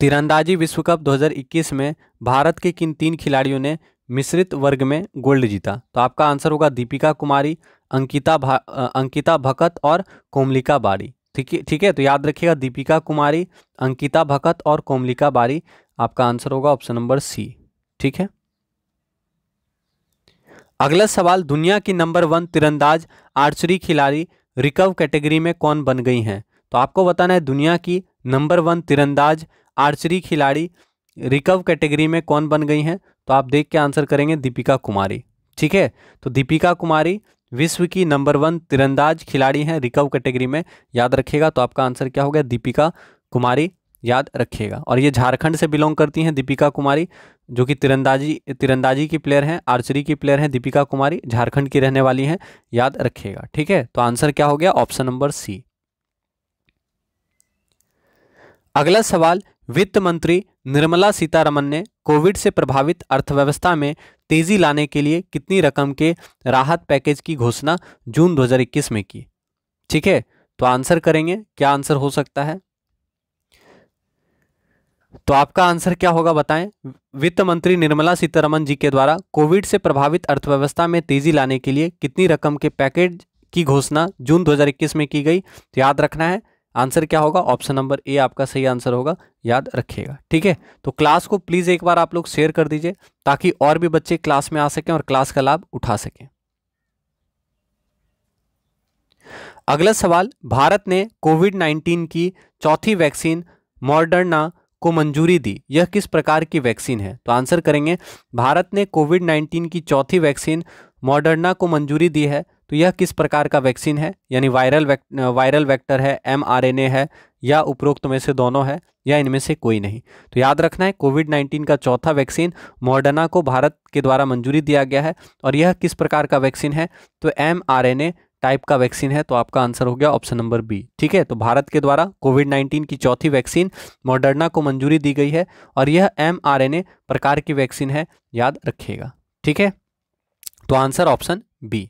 तीरंदाजी विश्व कप 2021 में भारत के किन तीन खिलाड़ियों ने मिश्रित वर्ग में गोल्ड जीता तो आपका आंसर होगा दीपिका कुमारी अंकिता भा अंकिता भकत और कोमलिका बारी ठीक है ठीक है तो याद रखिएगा दीपिका कुमारी अंकिता भकत और कोमलिका बारी आपका आंसर होगा ऑप्शन नंबर सी ठीक है अगला सवाल दुनिया की नंबर वन तिरंदाज आर्चरी खिलाड़ी रिकव कैटेगरी में कौन बन गई हैं तो आपको बताना है दुनिया की नंबर वन तिरंदाज आर्चरी खिलाड़ी रिकव कैटेगरी में कौन बन गई हैं तो आप देख के आंसर करेंगे दीपिका कुमारी ठीक है तो दीपिका कुमारी विश्व की नंबर वन तिरंदाज खिलाड़ी हैं रिकव कैटेगरी में याद रखिएगा तो आपका आंसर क्या होगा दीपिका कुमारी याद रखिएगा और ये झारखंड से बिलोंग करती हैं दीपिका कुमारी जो कि तिरंदाजी तिरंदाजी की प्लेयर हैं आर्चरी की प्लेयर हैं दीपिका कुमारी झारखंड की रहने वाली हैं याद रखिएगा ठीक है तो आंसर क्या हो गया ऑप्शन नंबर सी अगला सवाल वित्त मंत्री निर्मला सीतारमन ने कोविड से प्रभावित अर्थव्यवस्था में तेजी लाने के लिए कितनी रकम के राहत पैकेज की घोषणा जून 2021 में की ठीक है तो आंसर करेंगे क्या आंसर हो सकता है तो आपका आंसर क्या होगा बताएं वित्त मंत्री निर्मला सीतारमन जी के द्वारा कोविड से प्रभावित अर्थव्यवस्था में तेजी लाने के लिए कितनी रकम के पैकेज की घोषणा जून 2021 में की गई तो याद रखना है आंसर क्या होगा ऑप्शन नंबर ए आपका सही आंसर होगा याद रखिएगा ठीक है तो क्लास को प्लीज़ एक बार आप लोग शेयर कर दीजिए ताकि और भी बच्चे क्लास में आ सकें और क्लास का लाभ उठा सकें अगला सवाल भारत ने कोविड 19 की चौथी वैक्सीन मॉडर्ना को मंजूरी दी यह किस प्रकार की वैक्सीन है तो आंसर करेंगे भारत ने कोविड नाइन्टीन की चौथी वैक्सीन मॉडर्ना को मंजूरी दी है तो यह किस प्रकार का वैक्सीन है यानी वायरल वायरल वेक्टर है एमआरएनए है या उपरोक्त में से दोनों है या इनमें से कोई नहीं तो याद रखना है कोविड नाइन्टीन का चौथा वैक्सीन मॉडर्ना को भारत के द्वारा मंजूरी दिया गया है और यह किस प्रकार का वैक्सीन है तो एम टाइप का वैक्सीन है तो आपका आंसर हो गया ऑप्शन नंबर बी ठीक है तो भारत के द्वारा कोविड 19 की चौथी वैक्सीन मॉडर्ना को मंजूरी दी गई है और यह एम प्रकार की वैक्सीन है याद रखिएगा ठीक है तो आंसर ऑप्शन बी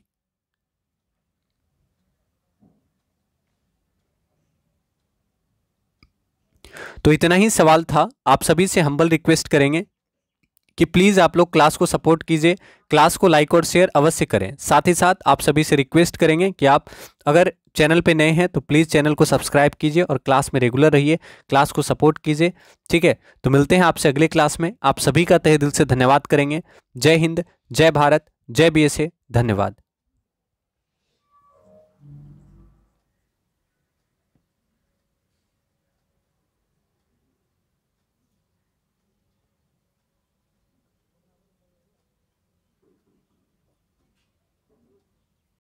तो इतना ही सवाल था आप सभी से हम्बल रिक्वेस्ट करेंगे कि प्लीज़ आप लोग क्लास को सपोर्ट कीजिए क्लास को लाइक और शेयर अवश्य करें साथ ही साथ आप सभी से रिक्वेस्ट करेंगे कि आप अगर चैनल पे नए हैं तो प्लीज़ चैनल को सब्सक्राइब कीजिए और क्लास में रेगुलर रहिए क्लास को सपोर्ट कीजिए ठीक है तो मिलते हैं आपसे अगले क्लास में आप सभी का तहे दिल से धन्यवाद करेंगे जय हिंद जय भारत जय बी धन्यवाद